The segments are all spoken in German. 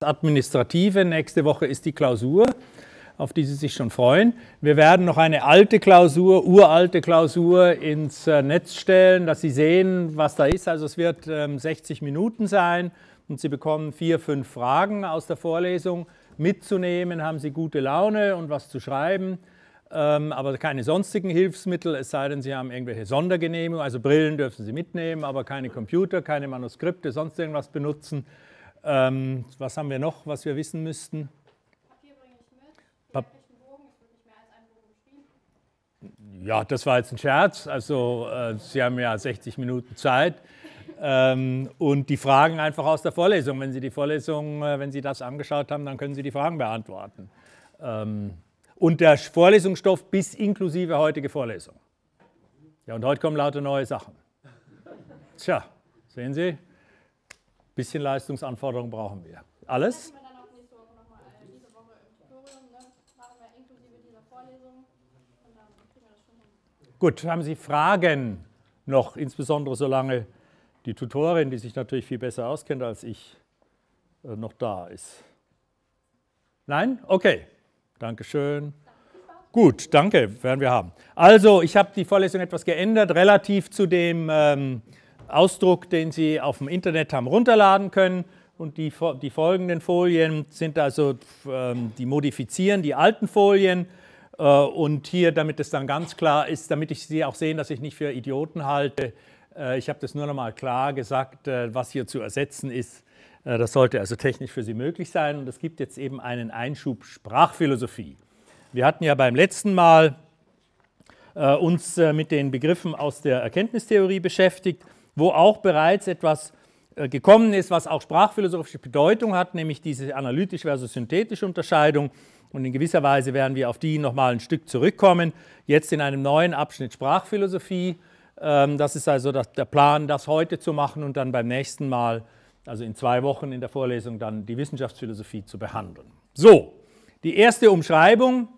Administrative. Nächste Woche ist die Klausur, auf die Sie sich schon freuen. Wir werden noch eine alte Klausur, uralte Klausur ins äh, Netz stellen, dass Sie sehen, was da ist. Also es wird 60 ähm, Minuten sein und Sie bekommen vier, fünf Fragen aus der Vorlesung mitzunehmen, haben sie gute Laune und was zu schreiben, ähm, aber keine sonstigen Hilfsmittel, es sei denn, sie haben irgendwelche Sondergenehmigungen, also Brillen dürfen sie mitnehmen, aber keine Computer, keine Manuskripte, sonst irgendwas benutzen. Ähm, was haben wir noch, was wir wissen müssten? Papier bringe ich mit. Pa ja, das war jetzt ein Scherz. Also, äh, Sie haben ja 60 Minuten Zeit. Ähm, und die Fragen einfach aus der Vorlesung. Wenn Sie die Vorlesung, äh, wenn Sie das angeschaut haben, dann können Sie die Fragen beantworten. Ähm, und der Vorlesungsstoff bis inklusive heutige Vorlesung. Ja, und heute kommen lauter neue Sachen. Tja, sehen Sie, ein bisschen Leistungsanforderungen brauchen wir. Alles? Äh, ne? Gut, haben Sie Fragen noch, insbesondere solange die Tutorin, die sich natürlich viel besser auskennt als ich, äh, noch da ist. Nein? Okay. Dankeschön. Gut, danke, werden wir haben. Also, ich habe die Vorlesung etwas geändert, relativ zu dem ähm, Ausdruck, den Sie auf dem Internet haben runterladen können. Und die, die folgenden Folien sind also, ähm, die modifizieren die alten Folien. Äh, und hier, damit es dann ganz klar ist, damit ich Sie auch sehen, dass ich nicht für Idioten halte, äh, ich habe das nur noch mal klar gesagt, äh, was hier zu ersetzen ist. Äh, das sollte also technisch für Sie möglich sein. Und es gibt jetzt eben einen Einschub Sprachphilosophie. Wir hatten ja beim letzten Mal uns mit den Begriffen aus der Erkenntnistheorie beschäftigt, wo auch bereits etwas gekommen ist, was auch sprachphilosophische Bedeutung hat, nämlich diese analytisch versus synthetische Unterscheidung. Und in gewisser Weise werden wir auf die nochmal ein Stück zurückkommen. Jetzt in einem neuen Abschnitt Sprachphilosophie ähm, das ist also der Plan, das heute zu machen und dann beim nächsten Mal, also in zwei Wochen in der Vorlesung, dann die Wissenschaftsphilosophie zu behandeln. So, die erste Umschreibung,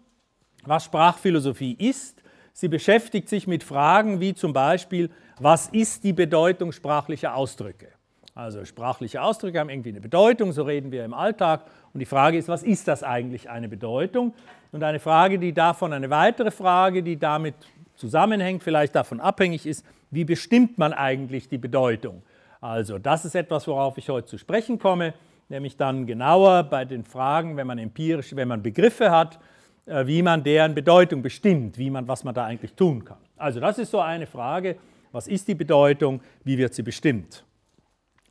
was Sprachphilosophie ist. Sie beschäftigt sich mit Fragen wie zum Beispiel, was ist die Bedeutung sprachlicher Ausdrücke? Also sprachliche Ausdrücke haben irgendwie eine Bedeutung, so reden wir im Alltag. Und die Frage ist, was ist das eigentlich eine Bedeutung? Und eine Frage, die davon, eine weitere Frage, die damit zusammenhängt, vielleicht davon abhängig ist, wie bestimmt man eigentlich die Bedeutung. Also das ist etwas, worauf ich heute zu sprechen komme, nämlich dann genauer bei den Fragen, wenn man empirisch, wenn man Begriffe hat, äh, wie man deren Bedeutung bestimmt, wie man, was man da eigentlich tun kann. Also das ist so eine Frage, was ist die Bedeutung, wie wird sie bestimmt?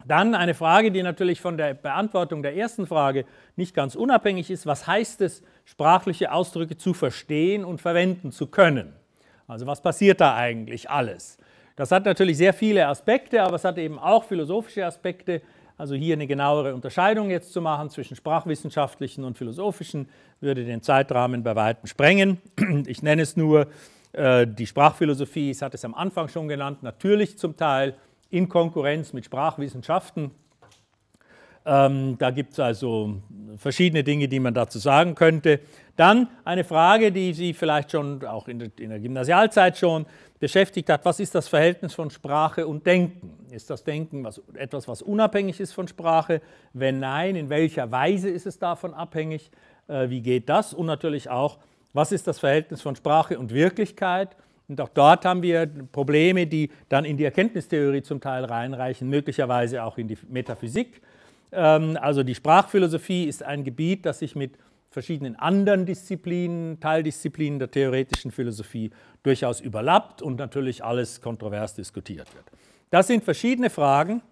Dann eine Frage, die natürlich von der Beantwortung der ersten Frage nicht ganz unabhängig ist, was heißt es, sprachliche Ausdrücke zu verstehen und verwenden zu können? Also was passiert da eigentlich alles? Das hat natürlich sehr viele Aspekte, aber es hat eben auch philosophische Aspekte. Also hier eine genauere Unterscheidung jetzt zu machen zwischen sprachwissenschaftlichen und philosophischen würde den Zeitrahmen bei weitem sprengen. Ich nenne es nur äh, die Sprachphilosophie, ich hatte es am Anfang schon genannt, natürlich zum Teil in Konkurrenz mit Sprachwissenschaften ähm, da gibt es also verschiedene Dinge, die man dazu sagen könnte. Dann eine Frage, die Sie vielleicht schon auch in der, in der Gymnasialzeit schon beschäftigt hat. Was ist das Verhältnis von Sprache und Denken? Ist das Denken was, etwas, was unabhängig ist von Sprache? Wenn nein, in welcher Weise ist es davon abhängig? Äh, wie geht das? Und natürlich auch, was ist das Verhältnis von Sprache und Wirklichkeit? Und auch dort haben wir Probleme, die dann in die Erkenntnistheorie zum Teil reinreichen, möglicherweise auch in die Metaphysik. Ähm, also die Sprachphilosophie ist ein Gebiet, das sich mit verschiedenen anderen Disziplinen, Teildisziplinen der theoretischen Philosophie durchaus überlappt und natürlich alles kontrovers diskutiert wird. Das sind verschiedene Fragen.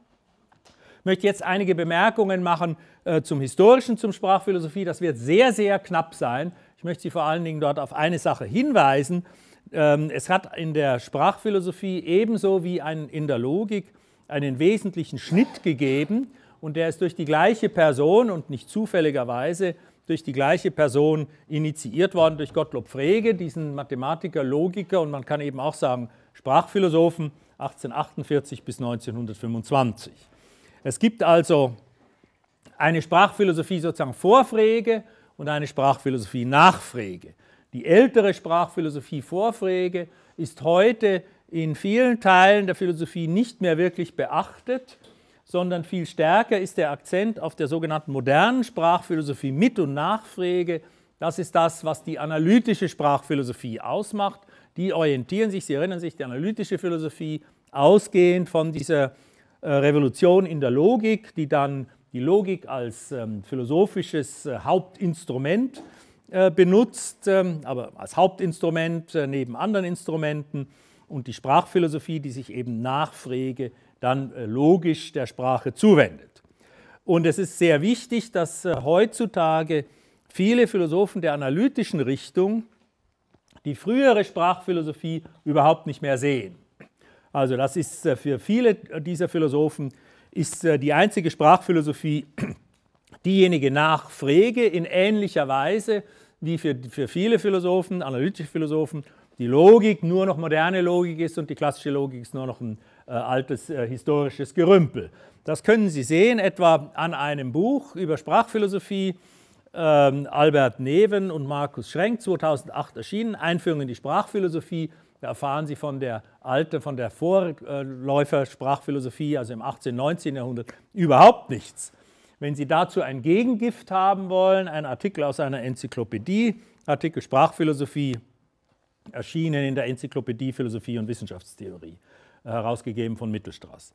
Ich möchte jetzt einige Bemerkungen machen äh, zum Historischen, zum Sprachphilosophie. Das wird sehr, sehr knapp sein. Ich möchte Sie vor allen Dingen dort auf eine Sache hinweisen. Ähm, es hat in der Sprachphilosophie ebenso wie ein, in der Logik einen wesentlichen Schnitt gegeben und der ist durch die gleiche Person und nicht zufälligerweise durch die gleiche Person initiiert worden, durch Gottlob Frege, diesen Mathematiker, Logiker und man kann eben auch sagen Sprachphilosophen 1848 bis 1925. Es gibt also eine Sprachphilosophie sozusagen vor Frege und eine Sprachphilosophie nach Frege. Die ältere Sprachphilosophie vor Frege ist heute in vielen Teilen der Philosophie nicht mehr wirklich beachtet sondern viel stärker ist der Akzent auf der sogenannten modernen Sprachphilosophie mit und Nachfrage. Das ist das, was die analytische Sprachphilosophie ausmacht. Die orientieren sich, sie erinnern sich, die analytische Philosophie ausgehend von dieser äh, Revolution in der Logik, die dann die Logik als ähm, philosophisches äh, Hauptinstrument äh, benutzt, ähm, aber als Hauptinstrument neben anderen Instrumenten und die Sprachphilosophie, die sich eben nach Nachfrage dann äh, logisch der Sprache zuwendet. Und es ist sehr wichtig, dass äh, heutzutage viele Philosophen der analytischen Richtung die frühere Sprachphilosophie überhaupt nicht mehr sehen. Also das ist äh, für viele dieser Philosophen ist die einzige Sprachphilosophie diejenige nach Frege in ähnlicher Weise wie für, für viele Philosophen, analytische Philosophen, die Logik nur noch moderne Logik ist und die klassische Logik ist nur noch ein äh, altes äh, historisches Gerümpel. Das können Sie sehen etwa an einem Buch über Sprachphilosophie, ähm, Albert Neven und Markus Schrenk, 2008 erschienen, Einführung in die Sprachphilosophie. Da erfahren Sie von der alten, von der Vorläufer-Sprachphilosophie, also im 18., 19. Jahrhundert, überhaupt nichts. Wenn Sie dazu ein Gegengift haben wollen, ein Artikel aus einer Enzyklopädie, Artikel Sprachphilosophie, erschienen in der Enzyklopädie Philosophie und Wissenschaftstheorie herausgegeben von Mittelstraß.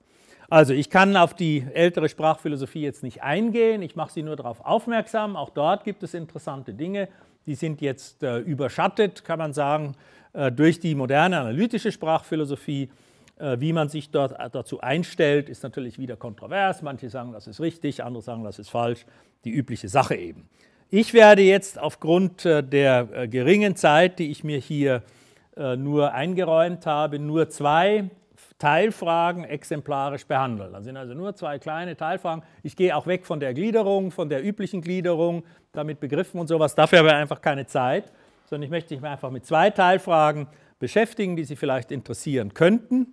Also ich kann auf die ältere Sprachphilosophie jetzt nicht eingehen, ich mache Sie nur darauf aufmerksam, auch dort gibt es interessante Dinge, die sind jetzt äh, überschattet, kann man sagen, äh, durch die moderne analytische Sprachphilosophie. Äh, wie man sich dort äh, dazu einstellt, ist natürlich wieder kontrovers. Manche sagen, das ist richtig, andere sagen, das ist falsch. Die übliche Sache eben. Ich werde jetzt aufgrund äh, der äh, geringen Zeit, die ich mir hier nur eingeräumt habe, nur zwei Teilfragen exemplarisch behandeln. Da sind also nur zwei kleine Teilfragen. Ich gehe auch weg von der Gliederung, von der üblichen Gliederung, damit Begriffen und sowas. Dafür habe ich einfach keine Zeit, sondern ich möchte mich einfach mit zwei Teilfragen beschäftigen, die Sie vielleicht interessieren könnten.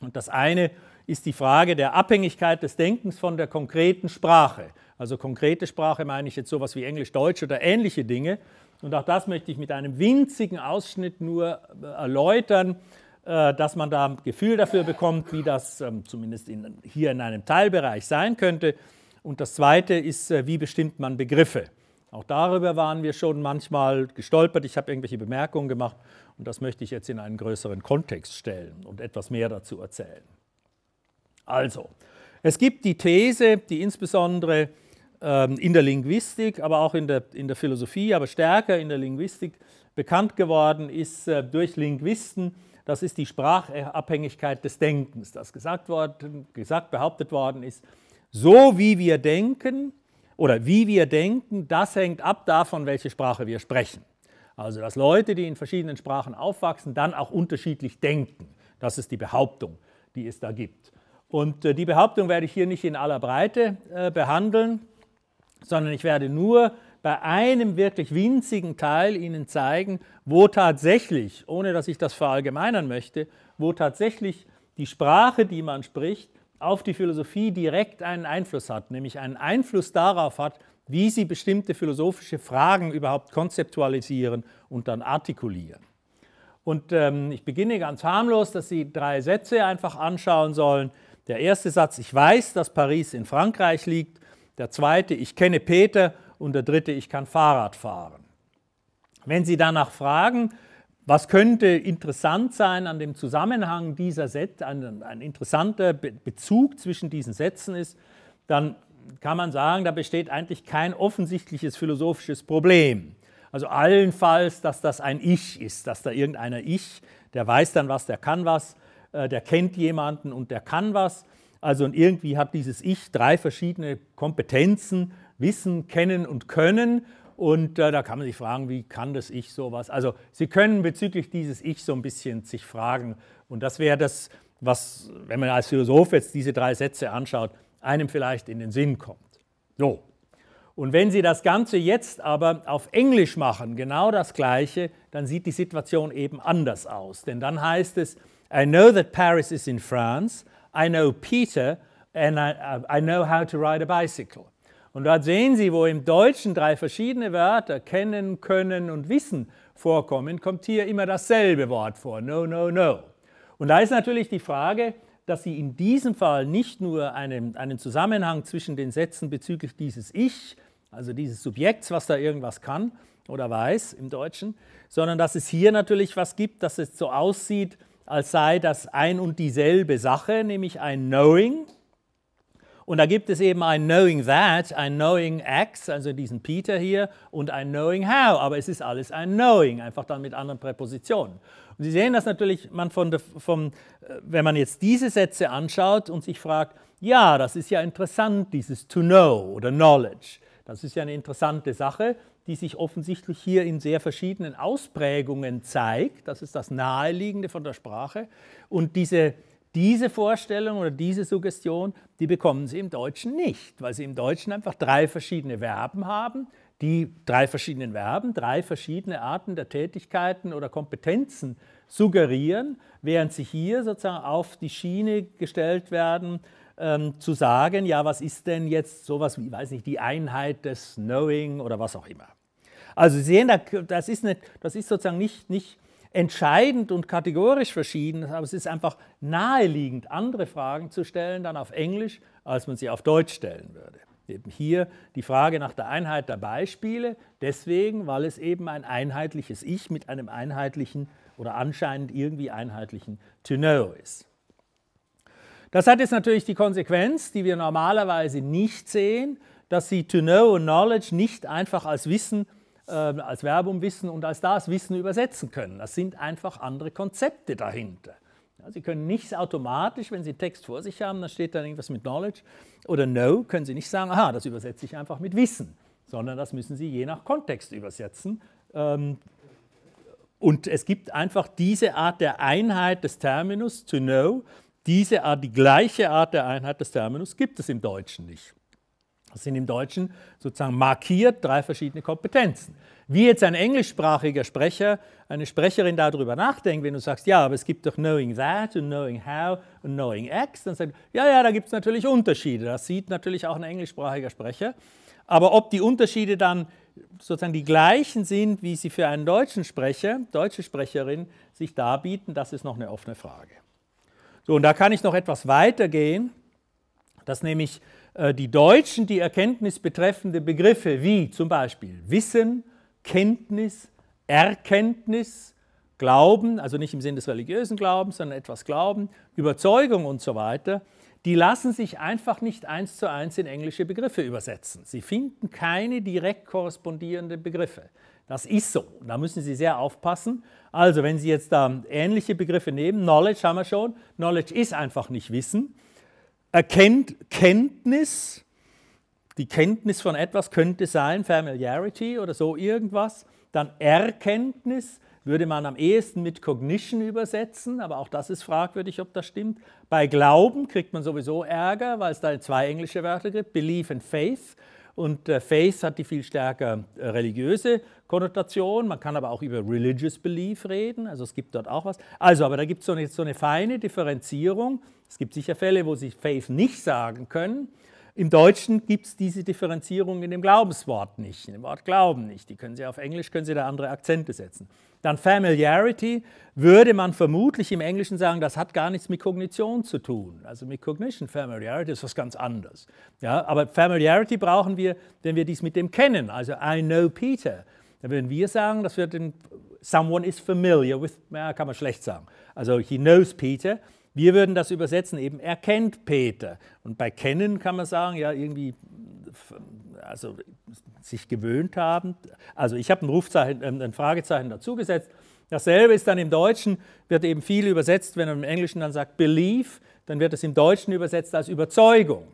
Und das eine ist die Frage der Abhängigkeit des Denkens von der konkreten Sprache. Also konkrete Sprache meine ich jetzt sowas wie Englisch, Deutsch oder ähnliche Dinge. Und auch das möchte ich mit einem winzigen Ausschnitt nur äh, erläutern äh, dass man da ein Gefühl dafür bekommt, wie das ähm, zumindest in, hier in einem Teilbereich sein könnte. Und das Zweite ist, äh, wie bestimmt man Begriffe. Auch darüber waren wir schon manchmal gestolpert. Ich habe irgendwelche Bemerkungen gemacht und das möchte ich jetzt in einen größeren Kontext stellen und etwas mehr dazu erzählen. Also, es gibt die These, die insbesondere ähm, in der Linguistik, aber auch in der, in der Philosophie, aber stärker in der Linguistik bekannt geworden ist äh, durch Linguisten, das ist die Sprachabhängigkeit des Denkens, das gesagt, worden, gesagt behauptet worden ist. So wie wir denken oder wie wir denken, das hängt ab davon, welche Sprache wir sprechen. Also dass Leute, die in verschiedenen Sprachen aufwachsen, dann auch unterschiedlich denken. Das ist die Behauptung, die es da gibt. Und äh, die Behauptung werde ich hier nicht in aller Breite äh, behandeln, sondern ich werde nur bei einem wirklich winzigen Teil Ihnen zeigen, wo tatsächlich, ohne dass ich das verallgemeinern möchte, wo tatsächlich die Sprache, die man spricht, auf die Philosophie direkt einen Einfluss hat, nämlich einen Einfluss darauf hat, wie sie bestimmte philosophische Fragen überhaupt konzeptualisieren und dann artikulieren. Und ähm, ich beginne ganz harmlos, dass Sie drei Sätze einfach anschauen sollen. Der erste Satz, ich weiß, dass Paris in Frankreich liegt. Der zweite, ich kenne Peter und der dritte, ich kann Fahrrad fahren. Wenn Sie danach fragen, was könnte interessant sein an dem Zusammenhang dieser Sätze, ein, ein interessanter Bezug zwischen diesen Sätzen ist, dann kann man sagen, da besteht eigentlich kein offensichtliches philosophisches Problem. Also allenfalls, dass das ein Ich ist, dass da irgendeiner Ich, der weiß dann was, der kann was, äh, der kennt jemanden und der kann was. Also und irgendwie hat dieses Ich drei verschiedene Kompetenzen wissen, kennen und können. Und äh, da kann man sich fragen, wie kann das Ich sowas? Also Sie können bezüglich dieses Ich so ein bisschen sich fragen. Und das wäre das, was, wenn man als Philosoph jetzt diese drei Sätze anschaut, einem vielleicht in den Sinn kommt. So. Und wenn Sie das Ganze jetzt aber auf Englisch machen, genau das Gleiche, dann sieht die Situation eben anders aus. Denn dann heißt es, I know that Paris is in France, I know Peter and I, uh, I know how to ride a bicycle. Und dort sehen Sie, wo im Deutschen drei verschiedene Wörter kennen, können und wissen vorkommen, kommt hier immer dasselbe Wort vor. No, no, no. Und da ist natürlich die Frage, dass Sie in diesem Fall nicht nur einen, einen Zusammenhang zwischen den Sätzen bezüglich dieses Ich, also dieses Subjekts, was da irgendwas kann oder weiß im Deutschen, sondern dass es hier natürlich was gibt, dass es so aussieht, als sei das ein und dieselbe Sache, nämlich ein Knowing und da gibt es eben ein Knowing That, ein Knowing X, also diesen Peter hier, und ein Knowing How. Aber es ist alles ein Knowing, einfach dann mit anderen Präpositionen. Und Sie sehen das natürlich, man von der, vom, äh, wenn man jetzt diese Sätze anschaut und sich fragt, ja, das ist ja interessant, dieses To Know oder Knowledge. Das ist ja eine interessante Sache, die sich offensichtlich hier in sehr verschiedenen Ausprägungen zeigt. Das ist das Naheliegende von der Sprache. Und diese diese Vorstellung oder diese Suggestion, die bekommen Sie im Deutschen nicht, weil Sie im Deutschen einfach drei verschiedene Verben haben, die drei verschiedenen Verben, drei verschiedene Arten der Tätigkeiten oder Kompetenzen suggerieren, während Sie hier sozusagen auf die Schiene gestellt werden, ähm, zu sagen, ja, was ist denn jetzt sowas wie, weiß nicht, die Einheit des Knowing oder was auch immer. Also Sie sehen, das ist, nicht, das ist sozusagen nicht, nicht entscheidend und kategorisch verschieden aber es ist einfach naheliegend, andere Fragen zu stellen, dann auf Englisch, als man sie auf Deutsch stellen würde. Eben hier die Frage nach der Einheit der Beispiele, deswegen, weil es eben ein einheitliches Ich mit einem einheitlichen oder anscheinend irgendwie einheitlichen To Know ist. Das hat jetzt natürlich die Konsequenz, die wir normalerweise nicht sehen, dass sie To Know und Knowledge nicht einfach als Wissen äh, als Verbumwissen und als das Wissen übersetzen können. Das sind einfach andere Konzepte dahinter. Ja, Sie können nichts automatisch, wenn Sie Text vor sich haben, dann steht da irgendwas mit Knowledge oder No, können Sie nicht sagen, aha, das übersetze ich einfach mit Wissen, sondern das müssen Sie je nach Kontext übersetzen. Ähm, und es gibt einfach diese Art der Einheit des Terminus, to know, diese Art, die gleiche Art der Einheit des Terminus gibt es im Deutschen nicht. Das sind im Deutschen sozusagen markiert drei verschiedene Kompetenzen. Wie jetzt ein englischsprachiger Sprecher, eine Sprecherin darüber nachdenkt, wenn du sagst, ja, aber es gibt doch Knowing That und Knowing How und Knowing X, dann sagt ja, ja, da gibt es natürlich Unterschiede. Das sieht natürlich auch ein englischsprachiger Sprecher. Aber ob die Unterschiede dann sozusagen die gleichen sind, wie sie für einen deutschen Sprecher, deutsche Sprecherin sich darbieten, das ist noch eine offene Frage. So, und da kann ich noch etwas weitergehen, dass nämlich äh, die Deutschen die Erkenntnis betreffende Begriffe wie zum Beispiel Wissen, Kenntnis, Erkenntnis, Glauben, also nicht im Sinn des religiösen Glaubens, sondern etwas Glauben, Überzeugung und so weiter, die lassen sich einfach nicht eins zu eins in englische Begriffe übersetzen. Sie finden keine direkt korrespondierenden Begriffe. Das ist so. Da müssen Sie sehr aufpassen. Also, wenn Sie jetzt da ähnliche Begriffe nehmen, Knowledge haben wir schon. Knowledge ist einfach nicht Wissen. Erkennt, Kenntnis, die Kenntnis von etwas könnte sein, Familiarity oder so irgendwas. Dann Erkenntnis würde man am ehesten mit Cognition übersetzen, aber auch das ist fragwürdig, ob das stimmt. Bei Glauben kriegt man sowieso Ärger, weil es da zwei englische Wörter gibt, Belief and Faith. Und äh, Faith hat die viel stärker äh, religiöse Konnotation. Man kann aber auch über Religious Belief reden. Also es gibt dort auch was. Also, aber da gibt so es so eine feine Differenzierung. Es gibt sicher Fälle, wo Sie Faith nicht sagen können. Im Deutschen gibt es diese Differenzierung in dem Glaubenswort nicht, in dem Wort Glauben nicht. Die können Sie auf Englisch, können Sie da andere Akzente setzen. Dann Familiarity würde man vermutlich im Englischen sagen, das hat gar nichts mit Kognition zu tun. Also mit Cognition, Familiarity ist was ganz anderes. Ja, aber Familiarity brauchen wir, wenn wir dies mit dem kennen. Also I know Peter. Dann würden wir sagen, dass wir den someone is familiar with, ja, kann man schlecht sagen. Also he knows Peter. Wir würden das übersetzen eben, erkennt Peter. Und bei kennen kann man sagen, ja, irgendwie, also sich gewöhnt haben. Also ich habe ein, ähm, ein Fragezeichen dazugesetzt. Dasselbe ist dann im Deutschen, wird eben viel übersetzt, wenn man im Englischen dann sagt believe, dann wird es im Deutschen übersetzt als Überzeugung.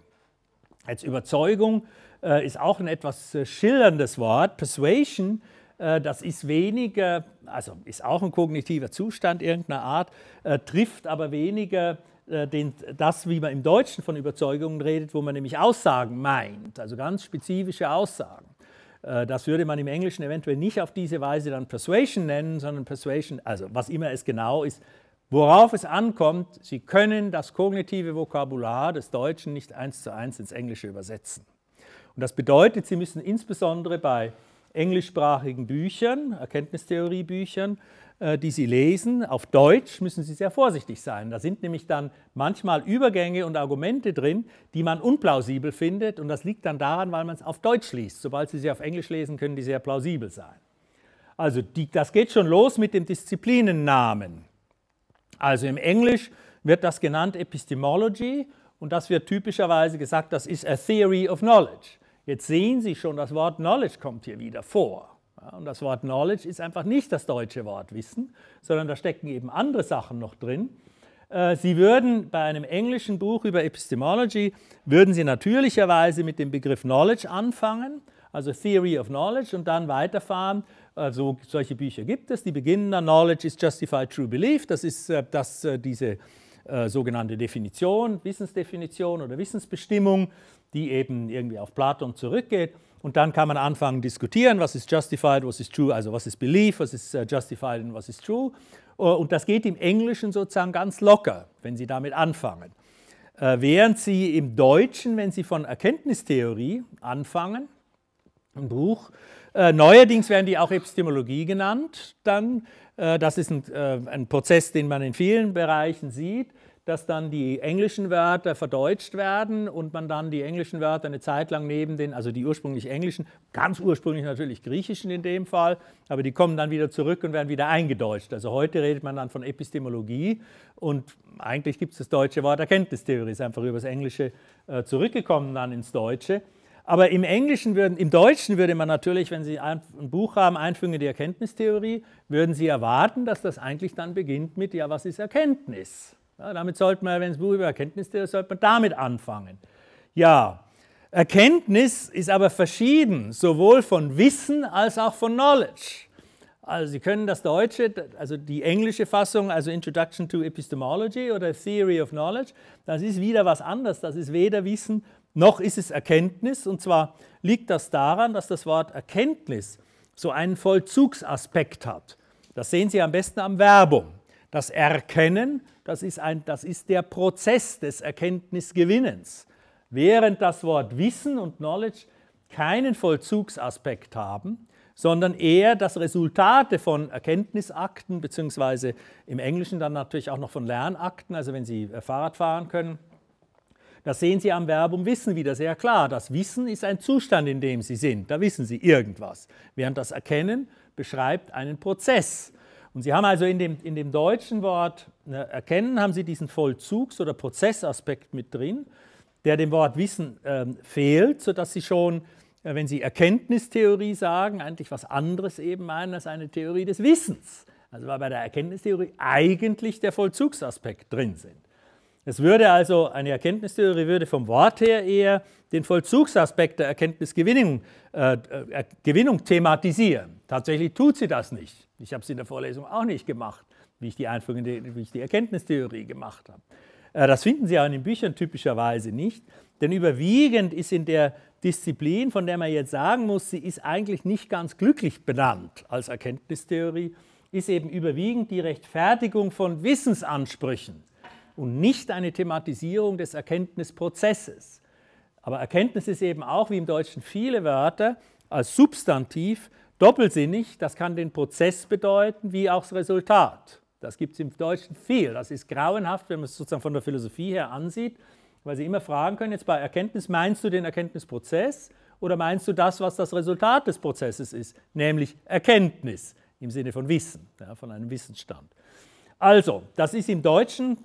Als Überzeugung äh, ist auch ein etwas äh, schillerndes Wort. Persuasion, äh, das ist weniger also ist auch ein kognitiver Zustand irgendeiner Art, äh, trifft aber weniger äh, den, das, wie man im Deutschen von Überzeugungen redet, wo man nämlich Aussagen meint, also ganz spezifische Aussagen. Äh, das würde man im Englischen eventuell nicht auf diese Weise dann Persuasion nennen, sondern Persuasion, also was immer es genau ist, Worauf es ankommt, Sie können das kognitive Vokabular des Deutschen nicht eins zu eins ins Englische übersetzen. Und das bedeutet, Sie müssen insbesondere bei englischsprachigen Büchern, Erkenntnistheoriebüchern, äh, die Sie lesen, auf Deutsch müssen Sie sehr vorsichtig sein. Da sind nämlich dann manchmal Übergänge und Argumente drin, die man unplausibel findet. Und das liegt dann daran, weil man es auf Deutsch liest. Sobald Sie sie auf Englisch lesen, können die sehr plausibel sein. Also die, das geht schon los mit dem Disziplinennamen. Also im Englisch wird das genannt Epistemology und das wird typischerweise gesagt, das ist a theory of knowledge. Jetzt sehen Sie schon, das Wort Knowledge kommt hier wieder vor. und das Wort Knowledge ist einfach nicht das deutsche Wort Wissen, sondern da stecken eben andere Sachen noch drin. Äh, Sie würden bei einem englischen Buch über Epistemology, würden Sie natürlicherweise mit dem Begriff Knowledge anfangen, also Theory of Knowledge, und dann weiterfahren. Also solche Bücher gibt es, die beginnen dann Knowledge is Justified True Belief, das ist äh, das, äh, äh, sogenannte Definition, Wissensdefinition oder Wissensbestimmung, die eben irgendwie auf Platon zurückgeht. Und dann kann man anfangen diskutieren, was ist justified, was ist true, also was ist belief, was ist äh, justified und was ist true. Äh, und das geht im Englischen sozusagen ganz locker, wenn Sie damit anfangen. Während Sie im Deutschen, wenn Sie von Erkenntnistheorie anfangen, ein Buch, neuerdings werden die auch Epistemologie genannt, dann äh, das ist ein, äh, ein, Prozess, den man in vielen Bereichen sieht, dass dann die englischen Wörter verdeutscht werden und man dann die englischen Wörter eine Zeit lang neben den, also die ursprünglich englischen, ganz ursprünglich natürlich griechischen in dem Fall, aber die kommen dann wieder zurück und werden wieder eingedeutscht. Also heute redet man dann von Epistemologie und eigentlich gibt es das deutsche Wort Erkenntnistheorie, ist einfach über das Englische äh, zurückgekommen dann ins Deutsche. Aber im Englischen würden, im Deutschen würde man natürlich, wenn Sie ein Buch haben, Einführung in die Erkenntnistheorie, würden Sie erwarten, dass das eigentlich dann beginnt mit, ja, was ist Erkenntnis? Ja, damit sollte man, wenn es Buch über Erkenntnistheorie sollte man damit anfangen. Ja, Erkenntnis ist aber verschieden, sowohl von Wissen als auch von Knowledge. Also Sie können das Deutsche, also die englische Fassung, also Introduction to Epistemology oder Theory of Knowledge, das ist wieder was anderes. Das ist weder Wissen noch ist es Erkenntnis, und zwar liegt das daran, dass das Wort Erkenntnis so einen Vollzugsaspekt hat. Das sehen Sie am besten am Werbung. Das Erkennen, das ist, ein, das ist der Prozess des Erkenntnisgewinnens. Während das Wort Wissen und Knowledge keinen Vollzugsaspekt haben, sondern eher das Resultate von Erkenntnisakten, beziehungsweise im Englischen dann natürlich auch noch von Lernakten, also wenn Sie äh, Fahrrad fahren können, das sehen Sie am Verb um Wissen wieder sehr klar. Das Wissen ist ein Zustand, in dem Sie sind. Da wissen Sie irgendwas. Während das Erkennen beschreibt einen Prozess. Und Sie haben also in dem, in dem deutschen Wort ne, Erkennen, haben Sie diesen Vollzugs- oder Prozessaspekt mit drin, der dem Wort Wissen ähm, fehlt, sodass Sie schon, äh, wenn Sie Erkenntnistheorie sagen, eigentlich was anderes eben meinen als eine Theorie des Wissens. Also weil bei der Erkenntnistheorie eigentlich der Vollzugsaspekt drin sind. Es würde also, eine Erkenntnistheorie würde vom Wort her eher den Vollzugsaspekt der Erkenntnisgewinnung äh, äh, Gewinnung thematisieren. Tatsächlich tut sie das nicht. Ich habe es in der Vorlesung auch nicht gemacht, wie ich die Einführung in die, wie ich die Erkenntnistheorie gemacht habe. Äh, das finden Sie auch in den Büchern typischerweise nicht, denn überwiegend ist in der Disziplin, von der man jetzt sagen muss, sie ist eigentlich nicht ganz glücklich benannt als Erkenntnistheorie, ist eben überwiegend die Rechtfertigung von Wissensansprüchen und nicht eine Thematisierung des Erkenntnisprozesses. Aber Erkenntnis ist eben auch, wie im Deutschen viele Wörter, als Substantiv doppelsinnig. Das kann den Prozess bedeuten, wie auch das Resultat. Das gibt es im Deutschen viel. Das ist grauenhaft, wenn man es sozusagen von der Philosophie her ansieht, weil Sie immer fragen können, jetzt bei Erkenntnis, meinst du den Erkenntnisprozess oder meinst du das, was das Resultat des Prozesses ist, nämlich Erkenntnis im Sinne von Wissen, ja, von einem Wissensstand. Also, das ist im Deutschen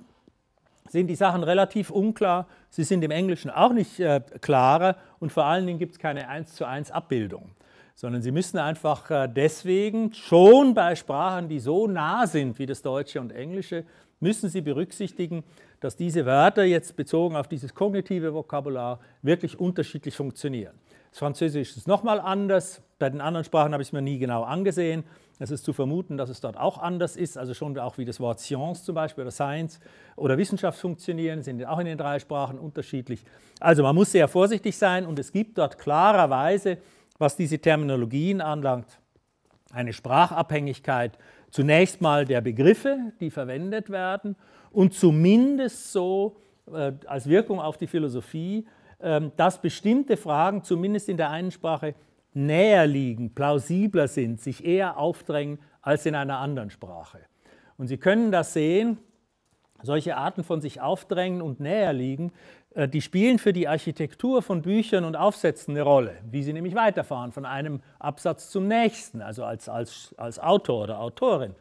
sind die Sachen relativ unklar, sie sind im Englischen auch nicht äh, klarer und vor allen Dingen gibt es keine 1 zu 1 Abbildung, sondern Sie müssen einfach äh, deswegen schon bei Sprachen, die so nah sind wie das Deutsche und Englische, müssen Sie berücksichtigen, dass diese Wörter jetzt bezogen auf dieses kognitive Vokabular wirklich unterschiedlich funktionieren. Das Französische ist nochmal anders, bei den anderen Sprachen habe ich es mir nie genau angesehen, es ist zu vermuten, dass es dort auch anders ist, also schon auch wie das Wort Science zum Beispiel oder Science oder Wissenschaft funktionieren, sind auch in den drei Sprachen unterschiedlich. Also man muss sehr vorsichtig sein und es gibt dort klarerweise, was diese Terminologien anlangt, eine Sprachabhängigkeit zunächst mal der Begriffe, die verwendet werden und zumindest so äh, als Wirkung auf die Philosophie, ähm, dass bestimmte Fragen zumindest in der einen Sprache näher liegen, plausibler sind, sich eher aufdrängen als in einer anderen Sprache. Und Sie können das sehen, solche Arten von sich aufdrängen und näher liegen, äh, die spielen für die Architektur von Büchern und Aufsätzen eine Rolle, wie sie nämlich weiterfahren, von einem Absatz zum nächsten, also als, als, als Autor oder Autorin.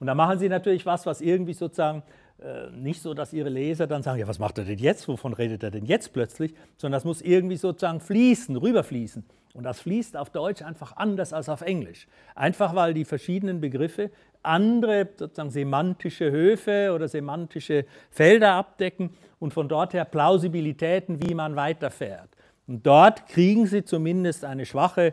Und da machen sie natürlich was, was irgendwie sozusagen äh, nicht so, dass ihre Leser dann sagen, ja, was macht er denn jetzt, wovon redet er denn jetzt plötzlich, sondern das muss irgendwie sozusagen fließen, rüberfließen. Und das fließt auf Deutsch einfach anders als auf Englisch. Einfach weil die verschiedenen Begriffe andere sozusagen semantische Höfe oder semantische Felder abdecken und von dort her Plausibilitäten, wie man weiterfährt. Und dort kriegen sie zumindest eine schwache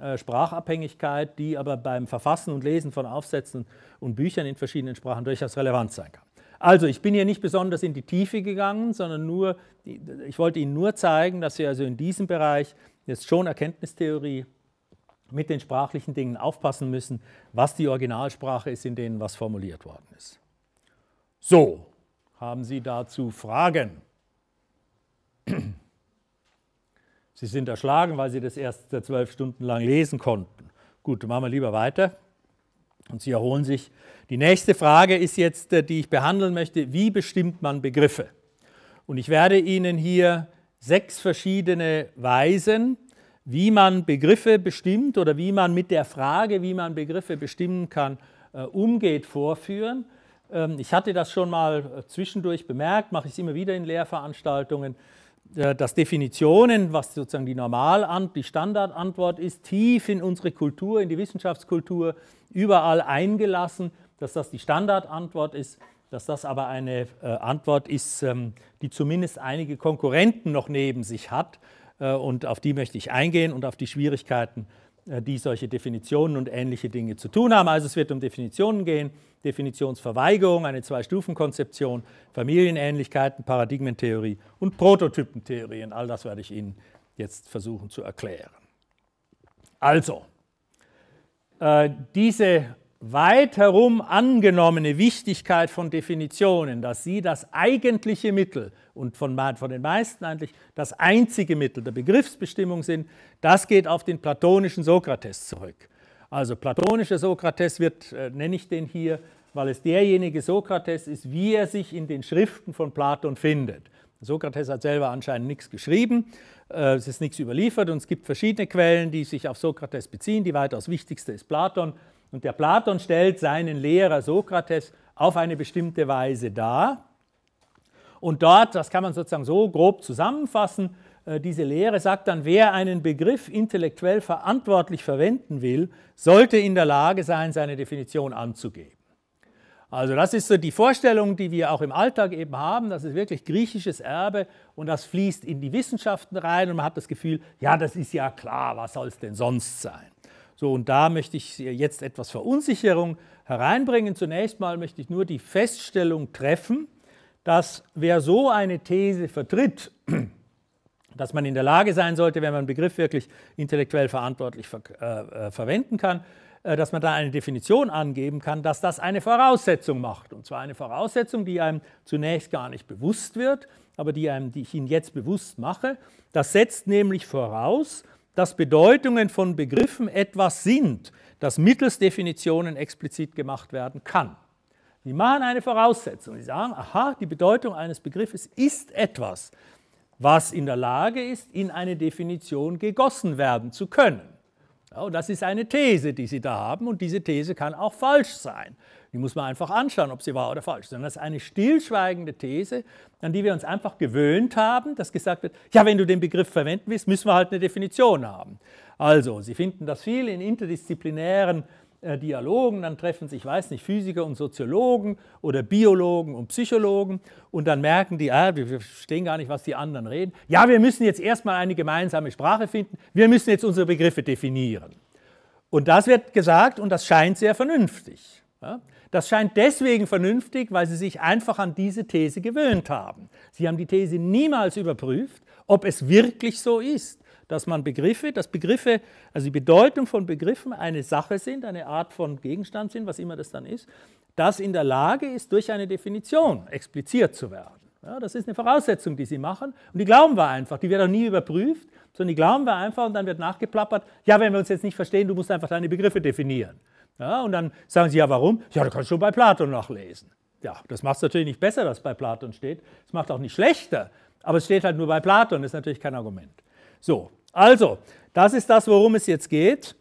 äh, Sprachabhängigkeit, die aber beim Verfassen und Lesen von Aufsätzen und Büchern in verschiedenen Sprachen durchaus relevant sein kann. Also, ich bin hier nicht besonders in die Tiefe gegangen, sondern nur, ich wollte Ihnen nur zeigen, dass Sie also in diesem Bereich jetzt schon Erkenntnistheorie mit den sprachlichen Dingen aufpassen müssen, was die Originalsprache ist, in denen was formuliert worden ist. So, haben Sie dazu Fragen? Sie sind erschlagen, weil Sie das erst zwölf Stunden lang lesen konnten. Gut, machen wir lieber weiter. Und Sie erholen sich. Die nächste Frage ist jetzt, äh, die ich behandeln möchte, wie bestimmt man Begriffe? Und ich werde Ihnen hier sechs verschiedene Weisen, wie man Begriffe bestimmt oder wie man mit der Frage, wie man Begriffe bestimmen kann, äh, umgeht, vorführen. Ähm, ich hatte das schon mal äh, zwischendurch bemerkt, mache ich es immer wieder in Lehrveranstaltungen, äh, dass Definitionen, was sozusagen die Normalantwort, die Standardantwort ist, tief in unsere Kultur, in die Wissenschaftskultur überall eingelassen, dass das die Standardantwort ist dass das aber eine äh, Antwort ist, ähm, die zumindest einige Konkurrenten noch neben sich hat. Äh, und auf die möchte ich eingehen und auf die Schwierigkeiten, äh, die solche Definitionen und ähnliche Dinge zu tun haben. Also es wird um Definitionen gehen, Definitionsverweigerung, eine Zwei-Stufen-Konzeption, Familienähnlichkeiten, Paradigmentheorie und Prototypentheorien. All das werde ich Ihnen jetzt versuchen zu erklären. Also, äh, diese weit herum angenommene Wichtigkeit von Definitionen, dass sie das eigentliche Mittel und von, von, den meisten eigentlich das einzige Mittel der Begriffsbestimmung sind, das geht auf den platonischen Sokrates zurück. Also platonischer Sokrates wird, äh, nenne ich den hier, weil es derjenige Sokrates ist, wie er sich in den Schriften von Platon findet. Sokrates hat selber anscheinend nichts geschrieben, äh, es ist nichts überliefert und es gibt verschiedene Quellen, die sich auf Sokrates beziehen. Die weitaus wichtigste ist Platon, und der Platon stellt seinen Lehrer Sokrates auf eine bestimmte Weise dar. Und dort, das kann man sozusagen so grob zusammenfassen, äh, diese Lehre sagt dann, wer einen Begriff intellektuell verantwortlich verwenden will, sollte in der Lage sein, seine Definition anzugeben. Also das ist so die Vorstellung, die wir auch im Alltag eben haben. Das ist wirklich griechisches Erbe und das fließt in die Wissenschaften rein und man hat das Gefühl, ja, das ist ja klar, was soll es denn sonst sein? So, und da möchte ich jetzt etwas Verunsicherung hereinbringen. Zunächst mal möchte ich nur die Feststellung treffen, dass wer so eine These vertritt, dass man in der Lage sein sollte, wenn man einen Begriff wirklich intellektuell verantwortlich ver äh, äh, verwenden kann, äh, dass man da eine Definition angeben kann, dass das eine Voraussetzung macht. Und zwar eine Voraussetzung, die einem zunächst gar nicht bewusst wird, aber die, einem, die ich Ihnen jetzt bewusst mache. Das setzt nämlich voraus, dass Bedeutungen von Begriffen etwas sind, das mittels Definitionen explizit gemacht werden kann. Die machen eine Voraussetzung. Sie sagen, aha, die Bedeutung eines Begriffes ist etwas, was in der Lage ist, in eine Definition gegossen werden zu können. Ja, und das ist eine These, die Sie da haben und diese These kann auch falsch sein. Die muss man einfach anschauen, ob sie wahr oder falsch ist. Sondern das ist eine stillschweigende These, an die wir uns einfach gewöhnt haben, dass gesagt wird, ja, wenn du den Begriff verwenden willst, müssen wir halt eine Definition haben. Also, Sie finden das viel in interdisziplinären äh, Dialogen, dann treffen sich, ich weiß nicht, Physiker und Soziologen oder Biologen und Psychologen und dann merken die, ah, wir verstehen gar nicht, was die anderen reden. Ja, wir müssen jetzt erstmal eine gemeinsame Sprache finden, wir müssen jetzt unsere Begriffe definieren. Und das wird gesagt und das scheint sehr vernünftig. Ja? Das scheint deswegen vernünftig, weil sie sich einfach an diese These gewöhnt haben. Sie haben die These niemals überprüft, ob es wirklich so ist, dass man Begriffe, dass Begriffe, also die Bedeutung von Begriffen eine Sache sind, eine Art von Gegenstand sind, was immer das dann ist, das in der Lage ist, durch eine Definition expliziert zu werden. Ja, das ist eine Voraussetzung, die sie machen. Und die glauben wir einfach. Die wird auch nie überprüft, sondern die glauben wir einfach und dann wird nachgeplappert, ja, wenn wir uns jetzt nicht verstehen, du musst einfach deine Begriffe definieren. Ja, und dann sagen sie, ja, warum? Ja, du kannst schon bei Platon nachlesen. Ja, das macht es natürlich nicht besser, dass bei Platon steht. Es macht auch nicht schlechter, aber es steht halt nur bei Platon, das ist natürlich kein Argument. So, also, das ist das, worum es jetzt geht.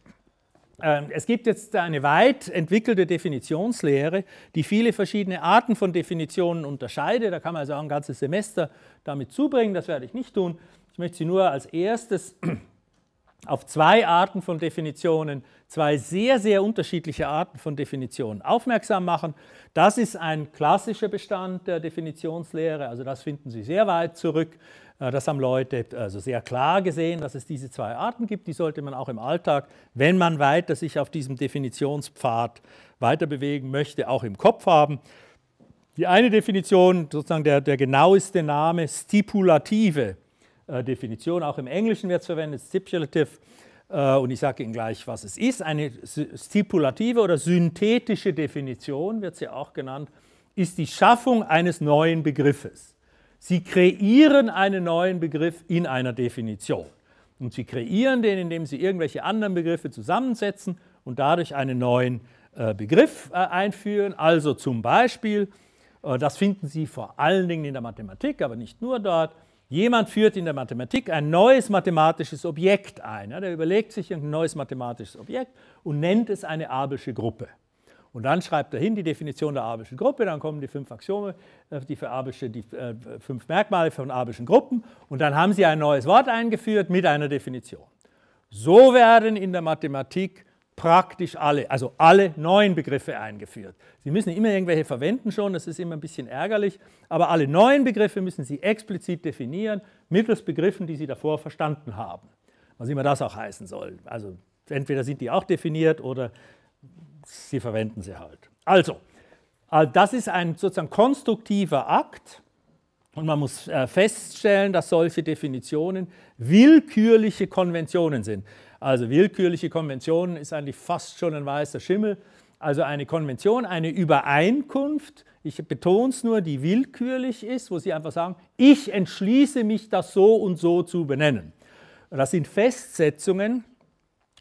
Ähm, es gibt jetzt eine weit entwickelte Definitionslehre, die viele verschiedene Arten von Definitionen unterscheidet. Da kann man also auch ein ganzes Semester damit zubringen, das werde ich nicht tun. Ich möchte sie nur als erstes auf zwei Arten von Definitionen, zwei sehr, sehr unterschiedliche Arten von Definitionen aufmerksam machen. Das ist ein klassischer Bestand der Definitionslehre, also das finden Sie sehr weit zurück. Äh, das haben Leute also sehr klar gesehen, dass es diese zwei Arten gibt. Die sollte man auch im Alltag, wenn man weiter sich auf diesem Definitionspfad weiter bewegen möchte, auch im Kopf haben. Die eine Definition, sozusagen der, der genaueste Name, stipulative Definition. Äh, Definition. Auch im Englischen wird es verwendet, stipulative. Äh, und ich sage Ihnen gleich, was es ist. Eine stipulative oder synthetische Definition, wird sie auch genannt, ist die Schaffung eines neuen Begriffes. Sie kreieren einen neuen Begriff in einer Definition. Und Sie kreieren den, indem Sie irgendwelche anderen Begriffe zusammensetzen und dadurch einen neuen äh, Begriff einführen. Also zum Beispiel, das finden Sie vor allen Dingen in der Mathematik, aber nicht nur dort, Jemand führt in der Mathematik ein neues mathematisches Objekt ein. Der überlegt sich ein neues mathematisches Objekt und nennt es eine abelsche Gruppe. Und dann schreibt er hin die Definition der abelschen Gruppe, dann kommen die fünf Axiome, äh, die für abelsche, die äh, fünf Merkmale von abelschen Gruppen und dann haben sie ein neues Wort eingeführt mit einer Definition. So werden in der Mathematik praktisch alle, also alle neuen Begriffe eingeführt. Sie müssen immer irgendwelche verwenden schon, das ist immer ein bisschen ärgerlich, aber alle neuen Begriffe müssen Sie explizit definieren mittels Begriffen, die Sie davor verstanden haben. Was immer das auch heißen soll. Also entweder sind die auch definiert oder Sie verwenden sie halt. Also, das ist ein sozusagen konstruktiver Akt und man muss äh, feststellen, dass solche Definitionen willkürliche Konventionen sind. Also willkürliche Konventionen ist eigentlich fast schon ein weißer Schimmel. Also eine Konvention, eine Übereinkunft, ich betone es nur, die willkürlich ist, wo Sie einfach sagen, ich entschließe mich, das so und so zu benennen. Das sind Festsetzungen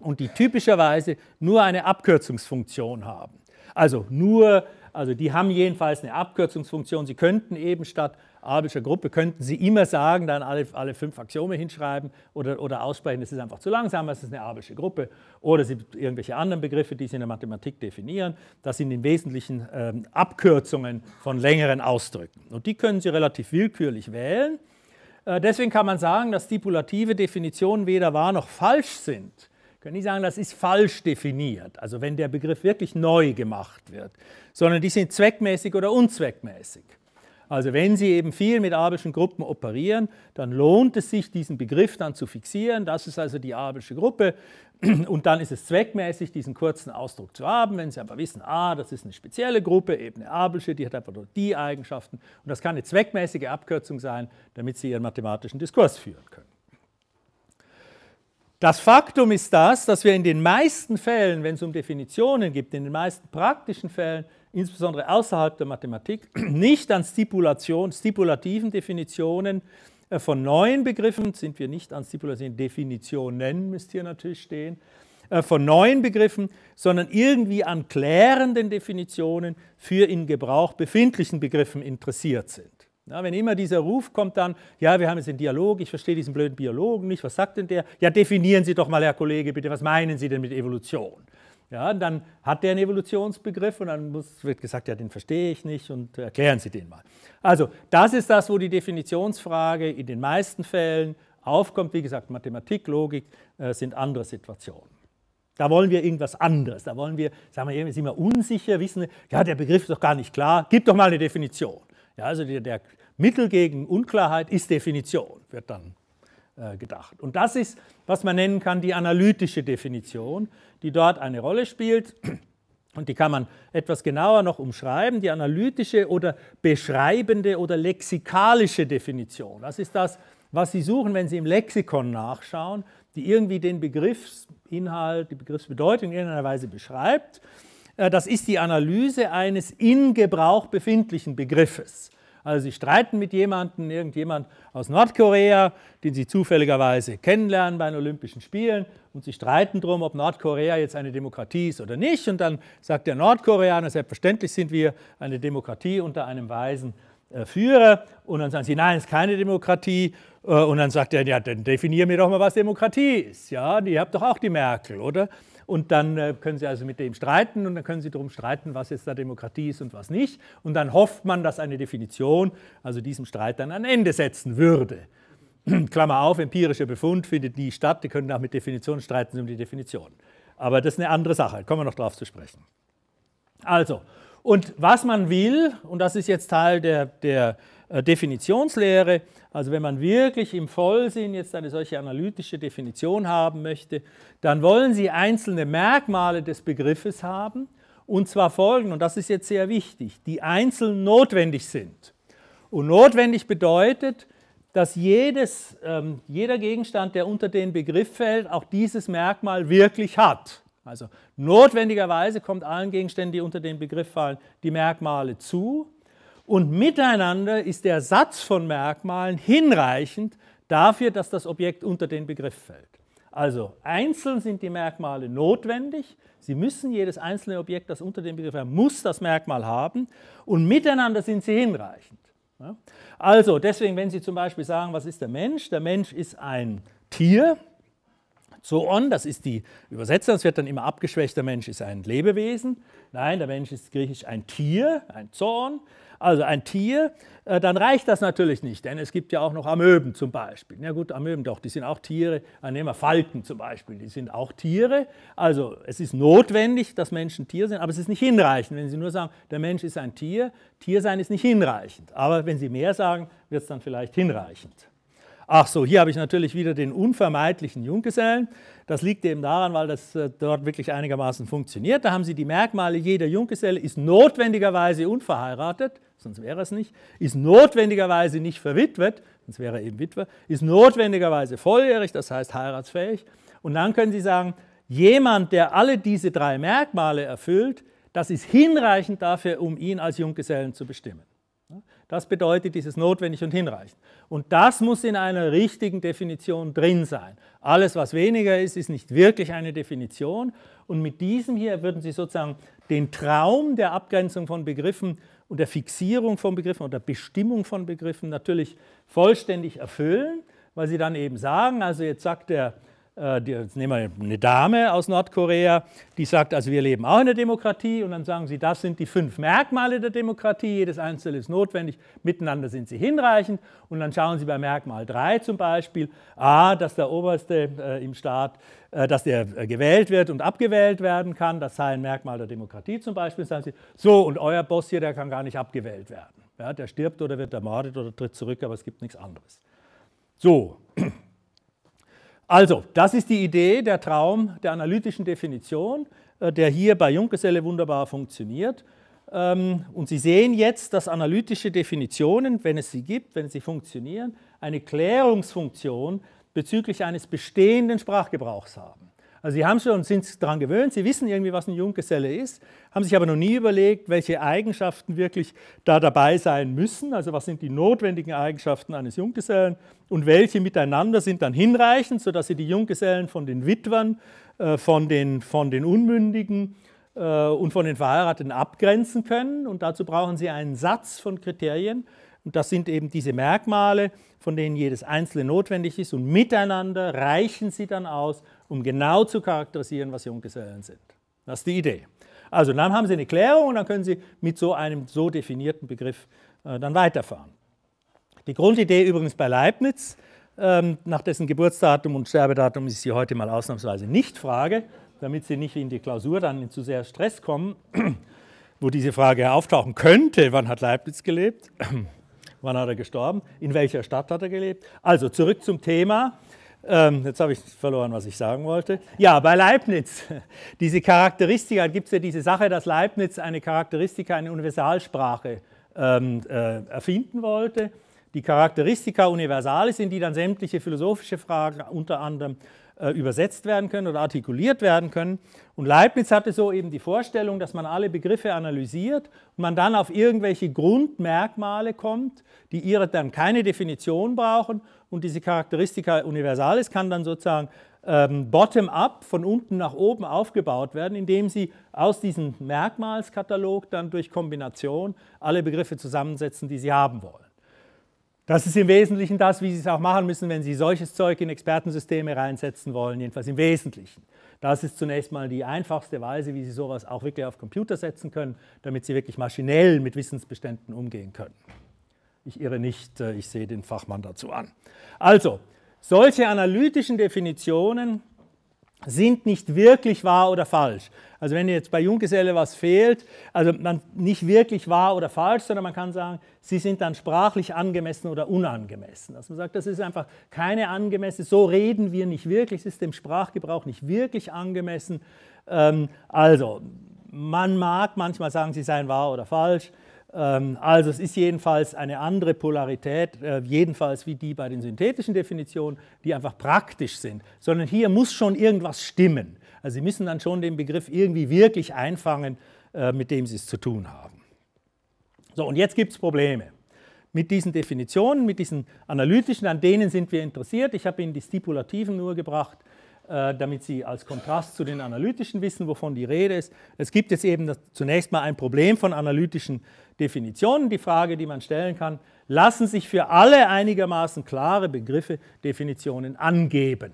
und die typischerweise nur eine Abkürzungsfunktion haben. Also nur, also die haben jedenfalls eine Abkürzungsfunktion. Sie könnten eben statt arabischer Gruppe, könnten Sie immer sagen, dann alle, alle fünf Axiome hinschreiben oder, oder aussprechen, das ist einfach zu langsam, es ist eine arabische Gruppe. Oder Sie irgendwelche anderen Begriffe, die Sie in der Mathematik definieren. Das sind im Wesentlichen ähm, Abkürzungen von längeren Ausdrücken. Und die können Sie relativ willkürlich wählen. Äh, deswegen kann man sagen, dass stipulative Definitionen weder wahr noch falsch sind können nicht sagen, das ist falsch definiert, also wenn der Begriff wirklich neu gemacht wird, sondern die sind zweckmäßig oder unzweckmäßig. Also wenn Sie eben viel mit abelschen Gruppen operieren, dann lohnt es sich, diesen Begriff dann zu fixieren. Das ist also die abelsche Gruppe. Und dann ist es zweckmäßig, diesen kurzen Ausdruck zu haben. Wenn Sie aber wissen, ah, das ist eine spezielle Gruppe, eben eine abelsche, die hat einfach nur die Eigenschaften. Und das kann eine zweckmäßige Abkürzung sein, damit Sie Ihren mathematischen Diskurs führen können. Das Faktum ist das, dass wir in den meisten Fällen, wenn es um Definitionen geht, in den meisten praktischen Fällen insbesondere außerhalb der Mathematik, nicht an Stipulation, stipulativen Definitionen äh, von neuen Begriffen, sind wir nicht an stipulativen Definitionen, müsste hier natürlich stehen, äh, von neuen Begriffen, sondern irgendwie an klärenden Definitionen für in Gebrauch befindlichen Begriffen interessiert sind. Ja, wenn immer dieser Ruf kommt dann, ja, wir haben jetzt einen Dialog, ich verstehe diesen blöden Biologen nicht, was sagt denn der? Ja, definieren Sie doch mal, Herr Kollege, bitte, was meinen Sie denn mit Evolution? Ja, dann hat der einen Evolutionsbegriff und dann muss, wird gesagt, ja, den verstehe ich nicht und erklären Sie den mal. Also das ist das, wo die Definitionsfrage in den meisten Fällen aufkommt. Wie gesagt, Mathematik, Logik äh, sind andere Situationen. Da wollen wir irgendwas anderes. Da wollen wir, sagen wir, sind wir unsicher, wissen, ja, der Begriff ist doch gar nicht klar, gib doch mal eine Definition. Ja, also der, der Mittel gegen Unklarheit ist Definition, wird dann äh, gedacht. Und das ist, was man nennen kann, die analytische Definition, die dort eine Rolle spielt. Und die kann man etwas genauer noch umschreiben, die analytische oder beschreibende oder lexikalische Definition. Das ist das, was Sie suchen, wenn Sie im Lexikon nachschauen, die irgendwie den Begriffsinhalt, die Begriffsbedeutung in irgendeiner Weise beschreibt. Äh, das ist die Analyse eines in Gebrauch befindlichen Begriffes. Also Sie streiten mit jemandem, irgendjemand aus Nordkorea, den Sie zufälligerweise kennenlernen bei den Olympischen Spielen und Sie streiten darum, ob Nordkorea jetzt eine Demokratie ist oder nicht. Und dann sagt der Nordkoreaner, selbstverständlich sind wir eine Demokratie unter einem weisen äh, Führer. Und dann sagen Sie, nein, es ist keine Demokratie. Äh, und dann sagt er, ja, dann definier mir doch mal, was Demokratie ist. Ja, ihr habt doch auch die Merkel, oder? Und dann äh, können Sie also mit dem streiten und dann können Sie darum streiten, was jetzt da Demokratie ist und was nicht. Und dann hofft man, dass eine Definition also diesem Streit dann ein Ende setzen würde. Klammer auf, empirischer Befund findet nie statt. Die können auch mit Definitionen streiten, Sie um die Definition. Aber das ist eine andere Sache, da kommen wir noch drauf zu sprechen. Also, und was man will, und das ist jetzt Teil der, der äh, Definitionslehre. Also wenn man wirklich im Vollsinn jetzt eine solche analytische Definition haben möchte, dann wollen Sie einzelne Merkmale des Begriffes haben, und zwar folgende, und das ist jetzt sehr wichtig, die einzeln notwendig sind. Und notwendig bedeutet, dass jedes, ähm, jeder Gegenstand, der unter den Begriff fällt, auch dieses Merkmal wirklich hat. Also notwendigerweise kommt allen Gegenständen, die unter den Begriff fallen, die Merkmale zu. Und miteinander ist der Satz von Merkmalen hinreichend dafür, dass das Objekt unter den Begriff fällt. Also einzeln sind die Merkmale notwendig. Sie müssen jedes einzelne Objekt, das unter dem Begriff fällt, muss das Merkmal haben. Und miteinander sind sie hinreichend. Also deswegen, wenn Sie zum Beispiel sagen, was ist der Mensch? Der Mensch ist ein Tier, Zoon, das ist die Übersetzung, das wird dann immer abgeschwächt, der Mensch ist ein Lebewesen. Nein, der Mensch ist griechisch ein Tier, ein Zoon. Also ein Tier, äh, dann reicht das natürlich nicht, denn es gibt ja auch noch Amöben zum Beispiel. Na gut, Amöben doch, die sind auch Tiere. nehmen wir Falken zum Beispiel, die sind auch Tiere. Also es ist notwendig, dass Menschen Tier sind, aber es ist nicht hinreichend, wenn Sie nur sagen, der Mensch ist ein Tier. Tier sein ist nicht hinreichend, aber wenn Sie mehr sagen, wird es dann vielleicht hinreichend. Ach so, hier habe ich natürlich wieder den unvermeidlichen Junggesellen. Das liegt eben daran, weil das äh, dort wirklich einigermaßen funktioniert. Da haben Sie die Merkmale, jeder Junggeselle ist notwendigerweise unverheiratet sonst wäre es nicht, ist notwendigerweise nicht verwitwet, sonst wäre er eben Witwe, ist notwendigerweise volljährig, das heißt heiratsfähig. Und dann können Sie sagen, jemand, der alle diese drei Merkmale erfüllt, das ist hinreichend dafür, um ihn als Junggesellen zu bestimmen. Das bedeutet dieses notwendig und hinreichend. Und das muss in einer richtigen Definition drin sein. Alles, was weniger ist, ist nicht wirklich eine Definition. Und mit diesem hier würden Sie sozusagen den Traum der Abgrenzung von Begriffen und der Fixierung von Begriffen oder Bestimmung von Begriffen natürlich vollständig erfüllen, weil sie dann eben sagen, also jetzt sagt der äh, die, jetzt nehmen wir eine Dame aus Nordkorea, die sagt, also wir leben auch in der Demokratie und dann sagen sie, das sind die fünf Merkmale der Demokratie, jedes einzelne ist notwendig, miteinander sind sie hinreichend und dann schauen sie bei Merkmal 3 zum Beispiel, a, dass der Oberste äh, im Staat, äh, dass der äh, gewählt wird und abgewählt werden kann, das sei ein Merkmal der Demokratie zum Beispiel, sagen sie, so und euer Boss hier, der kann gar nicht abgewählt werden, ja, der stirbt oder wird ermordet oder tritt zurück, aber es gibt nichts anderes. So, also, das ist die Idee, der Traum der analytischen Definition, äh, der hier bei Junggeselle wunderbar funktioniert. Ähm, und Sie sehen jetzt, dass analytische Definitionen, wenn es sie gibt, wenn sie funktionieren, eine Klärungsfunktion bezüglich eines bestehenden Sprachgebrauchs haben. Also sie haben schon sind daran gewöhnt, sie wissen irgendwie, was ein Junggeselle ist, haben sich aber noch nie überlegt, welche Eigenschaften wirklich da dabei sein müssen. Also was sind die notwendigen Eigenschaften eines Junggesellen und welche miteinander sind dann hinreichend, sodass sie die Junggesellen von den Witwern, äh, von den, von den Unmündigen äh, und von den Verheirateten abgrenzen können. Und dazu brauchen sie einen Satz von Kriterien. Und das sind eben diese Merkmale, von denen jedes einzelne notwendig ist. Und miteinander reichen sie dann aus, um genau zu charakterisieren, was Junggesellen sind. Das ist die Idee. Also dann haben Sie eine Klärung und dann können Sie mit so einem so definierten Begriff äh, dann weiterfahren. Die Grundidee übrigens bei Leibniz, ähm, nach dessen Geburtsdatum und Sterbedatum ich Sie heute mal ausnahmsweise nicht frage, damit Sie nicht in die Klausur dann in zu sehr Stress kommen, wo diese Frage auftauchen könnte, wann hat Leibniz gelebt, wann hat er gestorben, in welcher Stadt hat er gelebt. Also zurück zum Thema. Ähm, jetzt habe ich verloren, was ich sagen wollte. Ja, bei Leibniz. Diese Charakteristika, gibt es ja diese Sache, dass Leibniz eine Charakteristika, eine Universalsprache ähm, äh, erfinden wollte. Die Charakteristika Universalis, in die dann sämtliche philosophische Fragen unter anderem äh, übersetzt werden können oder artikuliert werden können. Und Leibniz hatte so eben die Vorstellung, dass man alle Begriffe analysiert und man dann auf irgendwelche Grundmerkmale kommt, die ihre dann keine Definition brauchen und diese Charakteristika Universalis kann dann sozusagen ähm, bottom-up von unten nach oben aufgebaut werden, indem sie aus diesem Merkmalskatalog dann durch Kombination alle Begriffe zusammensetzen, die sie haben wollen. Das ist im Wesentlichen das, wie Sie es auch machen müssen, wenn Sie solches Zeug in Expertensysteme reinsetzen wollen, jedenfalls im Wesentlichen. Das ist zunächst mal die einfachste Weise, wie Sie sowas auch wirklich auf Computer setzen können, damit Sie wirklich maschinell mit Wissensbeständen umgehen können. Ich irre nicht, äh, ich sehe den Fachmann dazu an. Also, solche analytischen Definitionen sind nicht wirklich wahr oder falsch. Also wenn jetzt bei Junggeselle was fehlt, also man nicht wirklich wahr oder falsch, sondern man kann sagen, sie sind dann sprachlich angemessen oder unangemessen. Dass man sagt, das ist einfach keine angemessen, so reden wir nicht wirklich, es ist dem Sprachgebrauch nicht wirklich angemessen. Ähm, also man mag manchmal sagen, sie seien wahr oder falsch, ähm, also es ist jedenfalls eine andere Polarität, äh, jedenfalls wie die bei den synthetischen Definitionen, die einfach praktisch sind, sondern hier muss schon irgendwas stimmen. Also Sie müssen dann schon den Begriff irgendwie wirklich einfangen, äh, mit dem Sie es zu tun haben. So, und jetzt gibt es Probleme. Mit diesen Definitionen, mit diesen analytischen, an denen sind wir interessiert. Ich habe Ihnen die stipulativen nur gebracht. Äh, damit Sie als Kontrast zu den analytischen wissen, wovon die Rede ist. Es gibt jetzt eben das, zunächst mal ein Problem von analytischen Definitionen. Die Frage, die man stellen kann, lassen sich für alle einigermaßen klare Begriffe Definitionen angeben.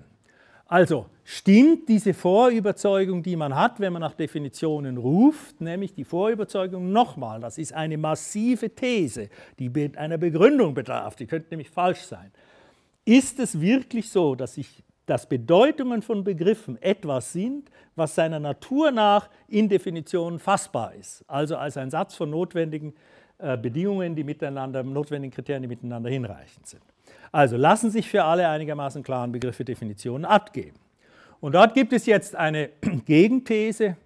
Also stimmt diese Vorüberzeugung, die man hat, wenn man nach Definitionen ruft, nämlich die Vorüberzeugung nochmal, das ist eine massive These, die einer Begründung bedarf, die könnte nämlich falsch sein. Ist es wirklich so, dass ich dass Bedeutungen von Begriffen etwas sind, was seiner Natur nach in Definitionen fassbar ist, also als ein Satz von notwendigen äh, Bedingungen, die miteinander, notwendigen Kriterien, die miteinander hinreichend sind. Also lassen sich für alle einigermaßen klaren Begriffe Definitionen abgeben. Und dort gibt es jetzt eine Gegenthese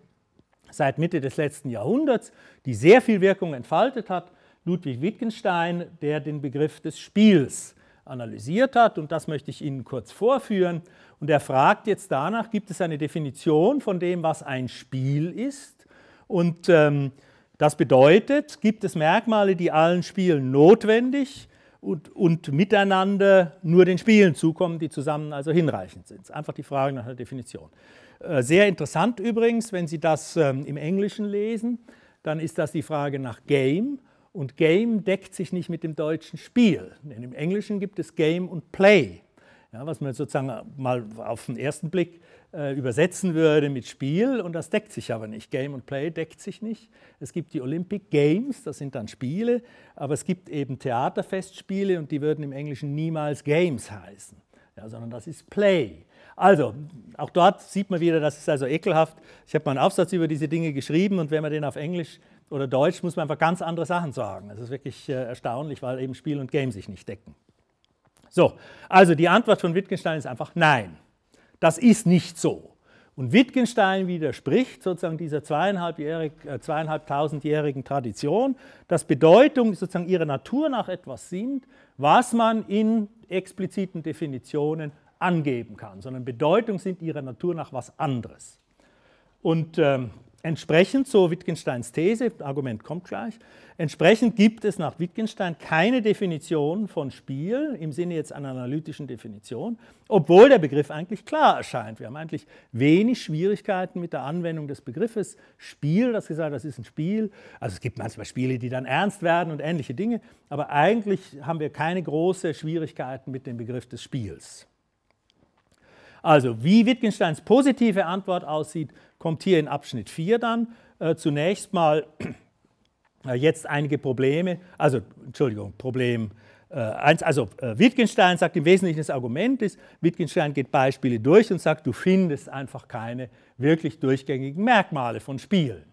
seit Mitte des letzten Jahrhunderts, die sehr viel Wirkung entfaltet hat. Ludwig Wittgenstein, der den Begriff des Spiels analysiert hat. Und das möchte ich Ihnen kurz vorführen. Und er fragt jetzt danach, gibt es eine Definition von dem, was ein Spiel ist? Und ähm, das bedeutet, gibt es Merkmale, die allen Spielen notwendig und, und miteinander nur den Spielen zukommen, die zusammen also hinreichend sind? Einfach die Frage nach einer Definition. Äh, sehr interessant übrigens, wenn Sie das ähm, im Englischen lesen, dann ist das die Frage nach Game. Und Game deckt sich nicht mit dem deutschen Spiel. Denn im Englischen gibt es Game und Play. Ja, was man sozusagen äh, mal auf den ersten Blick äh, übersetzen würde mit Spiel und das deckt sich aber nicht. Game und Play deckt sich nicht. Es gibt die Olympic Games, das sind dann Spiele, aber es gibt eben Theaterfestspiele und die würden im Englischen niemals Games heißen, ja, sondern das ist Play. Also, auch dort sieht man wieder, das ist also ekelhaft. Ich habe mal einen Aufsatz über diese Dinge geschrieben und wenn man den auf Englisch oder Deutsch, muss man einfach ganz andere Sachen sagen. Das ist wirklich äh, erstaunlich, weil eben Spiel und Game sich nicht decken. So, also die Antwort von Wittgenstein ist einfach nein. Das ist nicht so. Und Wittgenstein widerspricht sozusagen dieser äh, zweieinhalbtausendjährigen Tradition, dass Bedeutung sozusagen ihrer Natur nach etwas sind, was man in expliziten Definitionen angeben kann, sondern Bedeutung sind ihrer Natur nach was anderes. Und ähm, entsprechend, so Wittgensteins These, Argument kommt gleich, entsprechend gibt es nach Wittgenstein keine Definition von Spiel im Sinne jetzt einer analytischen Definition, obwohl der Begriff eigentlich klar erscheint. Wir haben eigentlich wenig Schwierigkeiten mit der Anwendung des Begriffes Spiel, das gesagt, das ist ein Spiel. Also es gibt manchmal Spiele, die dann ernst werden und ähnliche Dinge, aber eigentlich haben wir keine großen Schwierigkeiten mit dem Begriff des Spiels. Also, wie Wittgensteins positive Antwort aussieht, kommt hier in Abschnitt 4 dann. Äh, zunächst mal äh, jetzt einige Probleme, also Entschuldigung, Problem 1. Äh, also äh, Wittgenstein sagt im Wesentlichen, das Argument ist, Wittgenstein geht Beispiele durch und sagt, du findest einfach keine wirklich durchgängigen Merkmale von Spielen.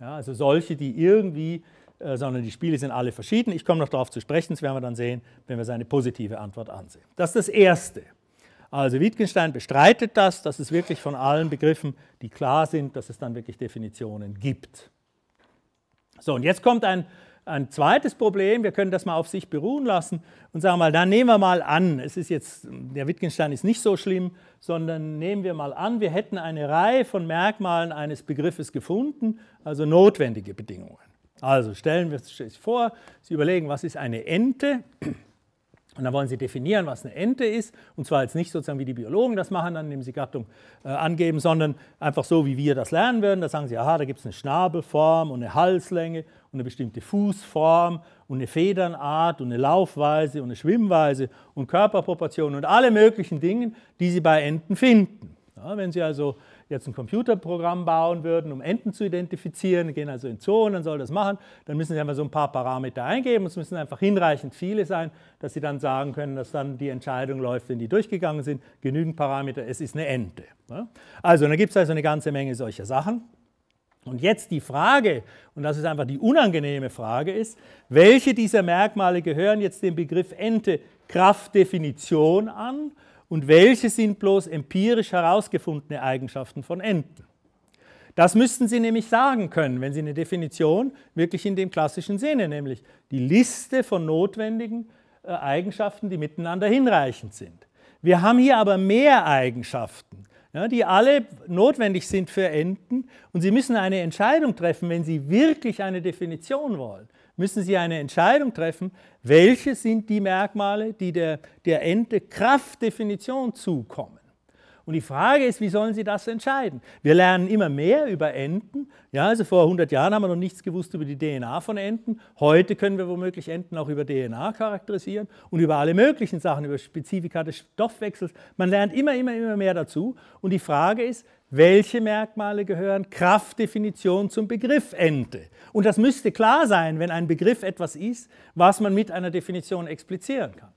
Ja, also solche, die irgendwie, äh, sondern die Spiele sind alle verschieden. Ich komme noch darauf zu sprechen, das werden wir dann sehen, wenn wir seine positive Antwort ansehen. Das ist das Erste. Also Wittgenstein bestreitet das, dass es wirklich von allen Begriffen, die klar sind, dass es dann wirklich Definitionen gibt. So, und jetzt kommt ein, ein zweites Problem, wir können das mal auf sich beruhen lassen und sagen mal, dann nehmen wir mal an, es ist jetzt, der Wittgenstein ist nicht so schlimm, sondern nehmen wir mal an, wir hätten eine Reihe von Merkmalen eines Begriffes gefunden, also notwendige Bedingungen. Also stellen wir uns vor, Sie überlegen, was ist eine Ente? Und dann wollen sie definieren, was eine Ente ist. Und zwar jetzt nicht sozusagen wie die Biologen das machen, dann indem sie Gattung äh, angeben, sondern einfach so, wie wir das lernen würden. Da sagen sie, aha, da gibt es eine Schnabelform und eine Halslänge und eine bestimmte Fußform und eine Federnart und eine Laufweise und eine Schwimmweise und Körperproportionen und alle möglichen Dinge, die sie bei Enten finden. Ja, wenn sie also jetzt ein Computerprogramm bauen würden, um Enten zu identifizieren, gehen also in Zonen, soll das machen, dann müssen Sie einfach so ein paar Parameter eingeben es müssen einfach hinreichend viele sein, dass Sie dann sagen können, dass dann die Entscheidung läuft, wenn die durchgegangen sind, genügend Parameter, es ist eine Ente. Also dann gibt es also eine ganze Menge solcher Sachen. Und jetzt die Frage, und das ist einfach die unangenehme Frage, ist, welche dieser Merkmale gehören jetzt dem Begriff Ente Kraftdefinition an und welche sind bloß empirisch herausgefundene Eigenschaften von Enten. Das müssten Sie nämlich sagen können, wenn Sie eine Definition wirklich in dem klassischen Sinne, nämlich die Liste von notwendigen äh, Eigenschaften, die miteinander hinreichend sind. Wir haben hier aber mehr Eigenschaften, die alle notwendig sind für Enten und Sie müssen eine Entscheidung treffen, wenn Sie wirklich eine Definition wollen müssen Sie eine Entscheidung treffen, welche sind die Merkmale, die der, der Ente Kraftdefinition zukommen. Und die Frage ist, wie sollen Sie das entscheiden? Wir lernen immer mehr über Enten. Ja, also vor 100 Jahren haben wir noch nichts gewusst über die DNA von Enten. Heute können wir womöglich Enten auch über DNA charakterisieren und über alle möglichen Sachen, über Spezifika des Stoffwechsels. Man lernt immer, immer, immer mehr dazu. Und die Frage ist, welche Merkmale gehören Kraftdefinition zum Begriff Ente. Und das müsste klar sein, wenn ein Begriff etwas ist, was man mit einer Definition explizieren kann.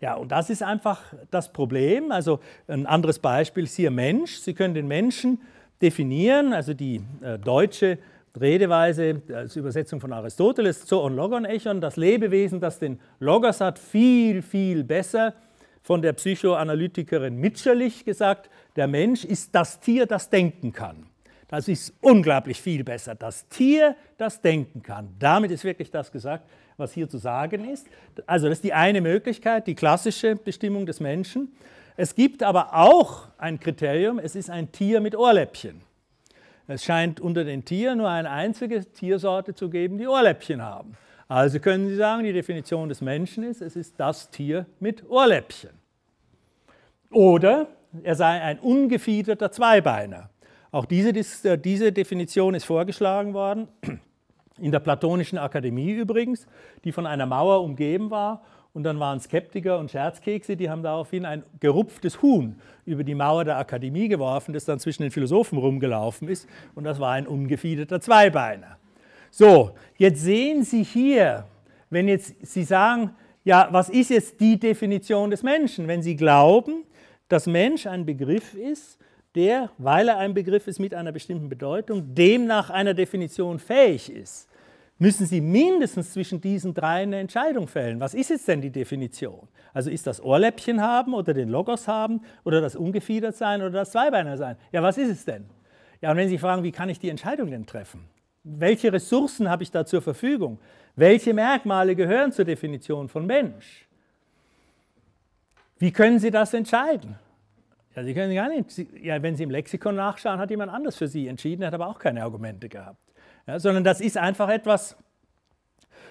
Ja, und das ist einfach das Problem. Also ein anderes Beispiel ist hier Mensch. Sie können den Menschen definieren, also die äh, deutsche Redeweise als Übersetzung von Aristoteles, Zoon Logon Echon, das Lebewesen, das den Logos hat, viel, viel besser von der Psychoanalytikerin Mitscherlich gesagt, der Mensch ist das Tier, das denken kann. Das ist unglaublich viel besser. Das Tier, das denken kann. Damit ist wirklich das gesagt, was hier zu sagen ist. Also das ist die eine Möglichkeit, die klassische Bestimmung des Menschen. Es gibt aber auch ein Kriterium, es ist ein Tier mit Ohrläppchen. Es scheint unter den Tieren nur eine einzige Tiersorte zu geben, die Ohrläppchen haben. Also können Sie sagen, die Definition des Menschen ist, es ist das Tier mit Ohrläppchen. Oder er sei ein ungefiederter Zweibeiner. Auch diese, äh, diese Definition ist vorgeschlagen worden, in der Platonischen Akademie übrigens, die von einer Mauer umgeben war. Und dann waren Skeptiker und Scherzkekse, die haben daraufhin ein gerupftes Huhn über die Mauer der Akademie geworfen, das dann zwischen den Philosophen rumgelaufen ist. Und das war ein ungefiederter Zweibeiner. So, jetzt sehen Sie hier, wenn jetzt Sie sagen, ja, was ist jetzt die Definition des Menschen? Wenn Sie glauben, dass Mensch ein Begriff ist, der, weil er ein Begriff ist mit einer bestimmten Bedeutung, demnach einer Definition fähig ist, müssen Sie mindestens zwischen diesen drei eine Entscheidung fällen. Was ist jetzt denn die Definition? Also ist das Ohrläppchen haben oder den Logos haben oder das Ungefiedert sein oder das Zweibeiner sein? Ja, was ist es denn? Ja, und wenn Sie fragen, wie kann ich die Entscheidung denn treffen? Welche Ressourcen habe ich da zur Verfügung? Welche Merkmale gehören zur Definition von Mensch? Wie können Sie das entscheiden? Ja, Sie können gar nicht. Ja, wenn Sie im Lexikon nachschauen, hat jemand anders für Sie entschieden, hat aber auch keine Argumente gehabt. Ja, sondern das ist einfach etwas,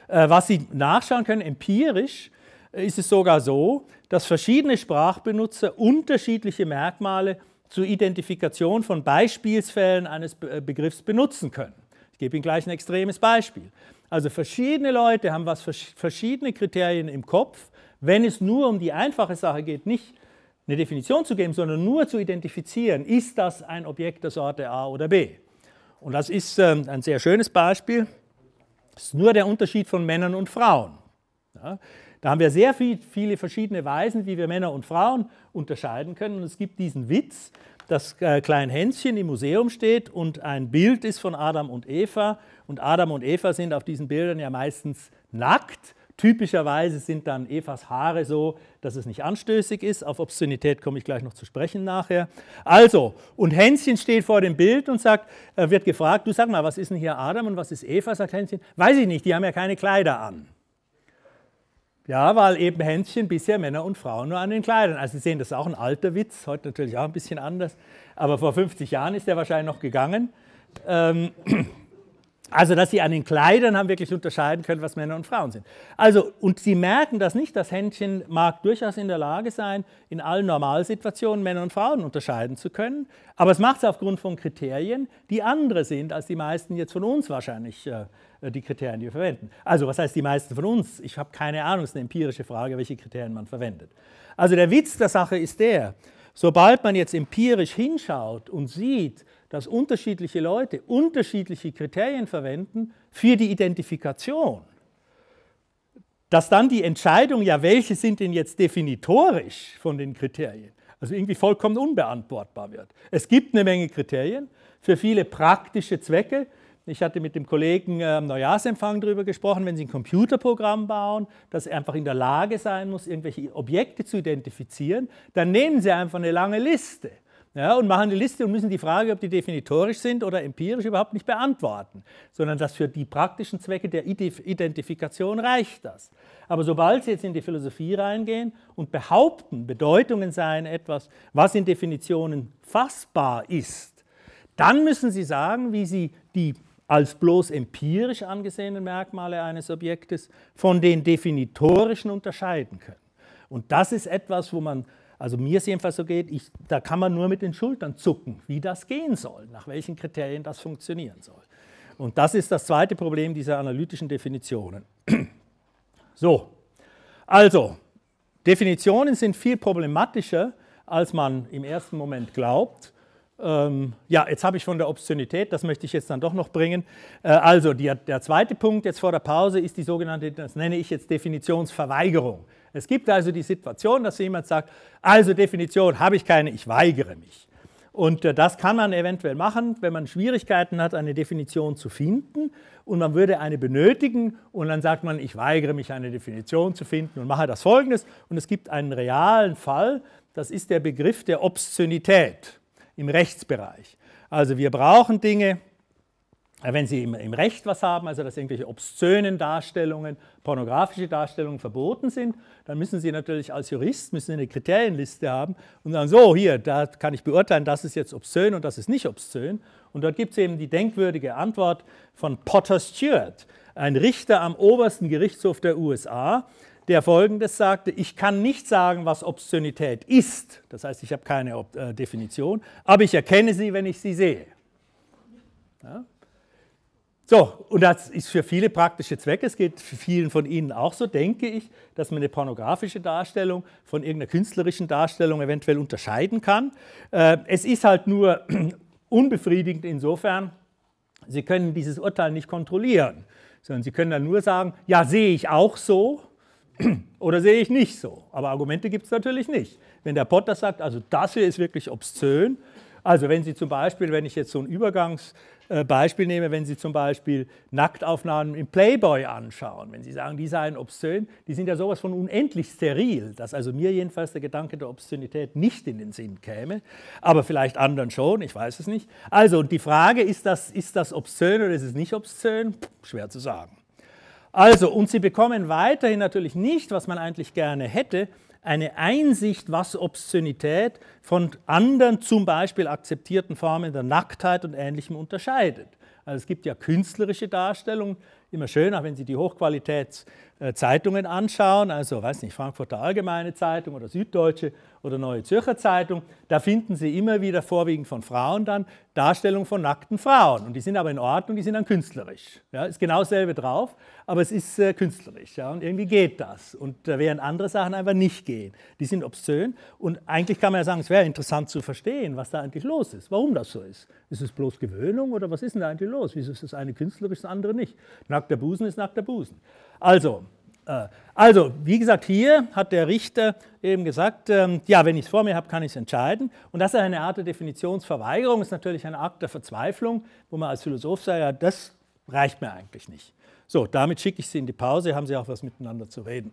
äh, was Sie nachschauen können, empirisch äh, ist es sogar so, dass verschiedene Sprachbenutzer unterschiedliche Merkmale zur Identifikation von Beispielsfällen eines äh, Begriffs benutzen können. Ich gebe Ihnen gleich ein extremes Beispiel. Also verschiedene Leute haben was, verschiedene Kriterien im Kopf wenn es nur um die einfache Sache geht, nicht eine Definition zu geben, sondern nur zu identifizieren, ist das ein Objekt der Sorte A oder B. Und das ist ähm, ein sehr schönes Beispiel. Das ist nur der Unterschied von Männern und Frauen. Ja, da haben wir sehr viel, viele verschiedene Weisen, wie wir Männer und Frauen unterscheiden können. Und es gibt diesen Witz, dass äh, Klein Hänschen im Museum steht und ein Bild ist von Adam und Eva. Und Adam und Eva sind auf diesen Bildern ja meistens nackt. Typischerweise sind dann Evas Haare so, dass es nicht anstößig ist. Auf Obszönität komme ich gleich noch zu sprechen nachher. Also, und Hänschen steht vor dem Bild und sagt, äh, wird gefragt, du sag mal, was ist denn hier Adam und was ist Eva? Sagt Hänschen, weiß ich nicht, die haben ja keine Kleider an. Ja, weil eben Hänschen bisher Männer und Frauen nur an den Kleidern. Also Sie sehen, das ist auch ein alter Witz, heute natürlich auch ein bisschen anders, aber vor 50 Jahren ist der wahrscheinlich noch gegangen. Ähm, Also, dass sie an den Kleidern haben wirklich unterscheiden können, was Männer und Frauen sind. Also, und sie merken das nicht. Das Händchen mag durchaus in der Lage sein, in allen Normalsituationen Männer und Frauen unterscheiden zu können. Aber es macht es aufgrund von Kriterien, die andere sind, als die meisten jetzt von uns wahrscheinlich äh, die Kriterien, die wir verwenden. Also, was heißt die meisten von uns? Ich habe keine Ahnung, es ist eine empirische Frage, welche Kriterien man verwendet. Also, der Witz der Sache ist der, sobald man jetzt empirisch hinschaut und sieht, dass unterschiedliche Leute unterschiedliche Kriterien verwenden für die Identifikation, dass dann die Entscheidung, ja, welche sind denn jetzt definitorisch von den Kriterien, also irgendwie vollkommen unbeantwortbar wird. Es gibt eine Menge Kriterien für viele praktische Zwecke. Ich hatte mit dem Kollegen am ähm, Neujahrsempfang darüber gesprochen, wenn Sie ein Computerprogramm bauen, das einfach in der Lage sein muss, irgendwelche Objekte zu identifizieren, dann nehmen Sie einfach eine lange Liste ja, und machen eine Liste und müssen die Frage, ob die definitorisch sind oder empirisch, überhaupt nicht beantworten, sondern dass für die praktischen Zwecke der Identifikation reicht das. Aber sobald Sie jetzt in die Philosophie reingehen und behaupten, Bedeutungen seien etwas, was in Definitionen fassbar ist, dann müssen Sie sagen, wie Sie die als bloß empirisch angesehenen Merkmale eines Objektes von den definitorischen unterscheiden können. Und das ist etwas, wo man also mir es jedenfalls so geht, ich, da kann man nur mit den Schultern zucken, wie das gehen soll, nach welchen Kriterien das funktionieren soll. Und das ist das zweite Problem dieser analytischen Definitionen. So, also, Definitionen sind viel problematischer, als man im ersten Moment glaubt. Ähm, ja, jetzt habe ich von der Obszönität, das möchte ich jetzt dann doch noch bringen. Äh, also, die, der zweite Punkt jetzt vor der Pause ist die sogenannte, das nenne ich jetzt Definitionsverweigerung. Es gibt also die Situation, dass jemand sagt, also Definition habe ich keine, ich weigere mich. Und äh, das kann man eventuell machen, wenn man Schwierigkeiten hat, eine Definition zu finden und man würde eine benötigen und dann sagt man, ich weigere mich, eine Definition zu finden und mache das Folgendes. Und es gibt einen realen Fall, das ist der Begriff der Obszönität im Rechtsbereich. Also wir brauchen Dinge, äh, wenn Sie im, im Recht was haben, also dass irgendwelche obszönen Darstellungen, pornografische Darstellungen verboten sind, dann müssen Sie natürlich als Jurist müssen Sie eine Kriterienliste haben und sagen, so hier, da kann ich beurteilen, das ist jetzt obszön und das ist nicht obszön. Und dort gibt es eben die denkwürdige Antwort von Potter Stewart, ein Richter am obersten Gerichtshof der USA, der Folgendes sagte, ich kann nicht sagen, was Obszönität ist, das heißt, ich habe keine äh, Definition, aber ich erkenne sie, wenn ich sie sehe. Ja? So, und das ist für viele praktische Zwecke, es geht vielen von Ihnen auch so, denke ich, dass man eine pornografische Darstellung von irgendeiner künstlerischen Darstellung eventuell unterscheiden kann. Äh, es ist halt nur unbefriedigend insofern, Sie können dieses Urteil nicht kontrollieren, sondern Sie können dann nur sagen, ja, sehe ich auch so oder sehe ich nicht so. Aber Argumente gibt es natürlich nicht. Wenn der Potter sagt, also das hier ist wirklich obszön, also wenn Sie zum Beispiel, wenn ich jetzt so ein Übergangsbeispiel äh, nehme, wenn Sie zum Beispiel Nacktaufnahmen im Playboy anschauen, wenn Sie sagen, die seien obszön, die sind ja sowas von unendlich steril, dass also mir jedenfalls der Gedanke der Obszönität nicht in den Sinn käme, aber vielleicht anderen schon, ich weiß es nicht. Also und die Frage, ist das, ist das obszön oder ist es nicht obszön? Schwer zu sagen. Also, und sie bekommen weiterhin natürlich nicht, was man eigentlich gerne hätte, eine Einsicht, was Obszönität von anderen, zum Beispiel akzeptierten Formen der Nacktheit und Ähnlichem unterscheidet. Also es gibt ja künstlerische Darstellungen, immer schön, auch wenn Sie die Hochqualitätszeitungen äh, anschauen, also weiß nicht, Frankfurter Allgemeine Zeitung oder Süddeutsche, oder Neue Zürcher Zeitung, da finden Sie immer wieder vorwiegend von Frauen dann Darstellungen von nackten Frauen. Und die sind aber in Ordnung, die sind dann künstlerisch. Ja, ist genau dasselbe drauf, aber es ist äh, künstlerisch. Ja, und irgendwie geht das. Und da wären andere Sachen einfach nicht gehen. Die sind obszön. Und eigentlich kann man ja sagen, es wäre interessant zu verstehen, was da eigentlich los ist, warum das so ist. Ist es bloß Gewöhnung oder was ist denn da eigentlich los? Wieso ist das eine künstlerisch, das andere nicht? Nackter Busen ist nackter Busen. Also, äh, also, wie gesagt, hier hat der Richter eben gesagt, ähm, ja, wenn ich es vor mir habe, kann ich es entscheiden. Und das ist eine Art der Definitionsverweigerung, ist natürlich ein Akt der Verzweiflung, wo man als Philosoph sagt, ja, das reicht mir eigentlich nicht. So, damit schicke ich Sie in die Pause, haben Sie auch was miteinander zu reden.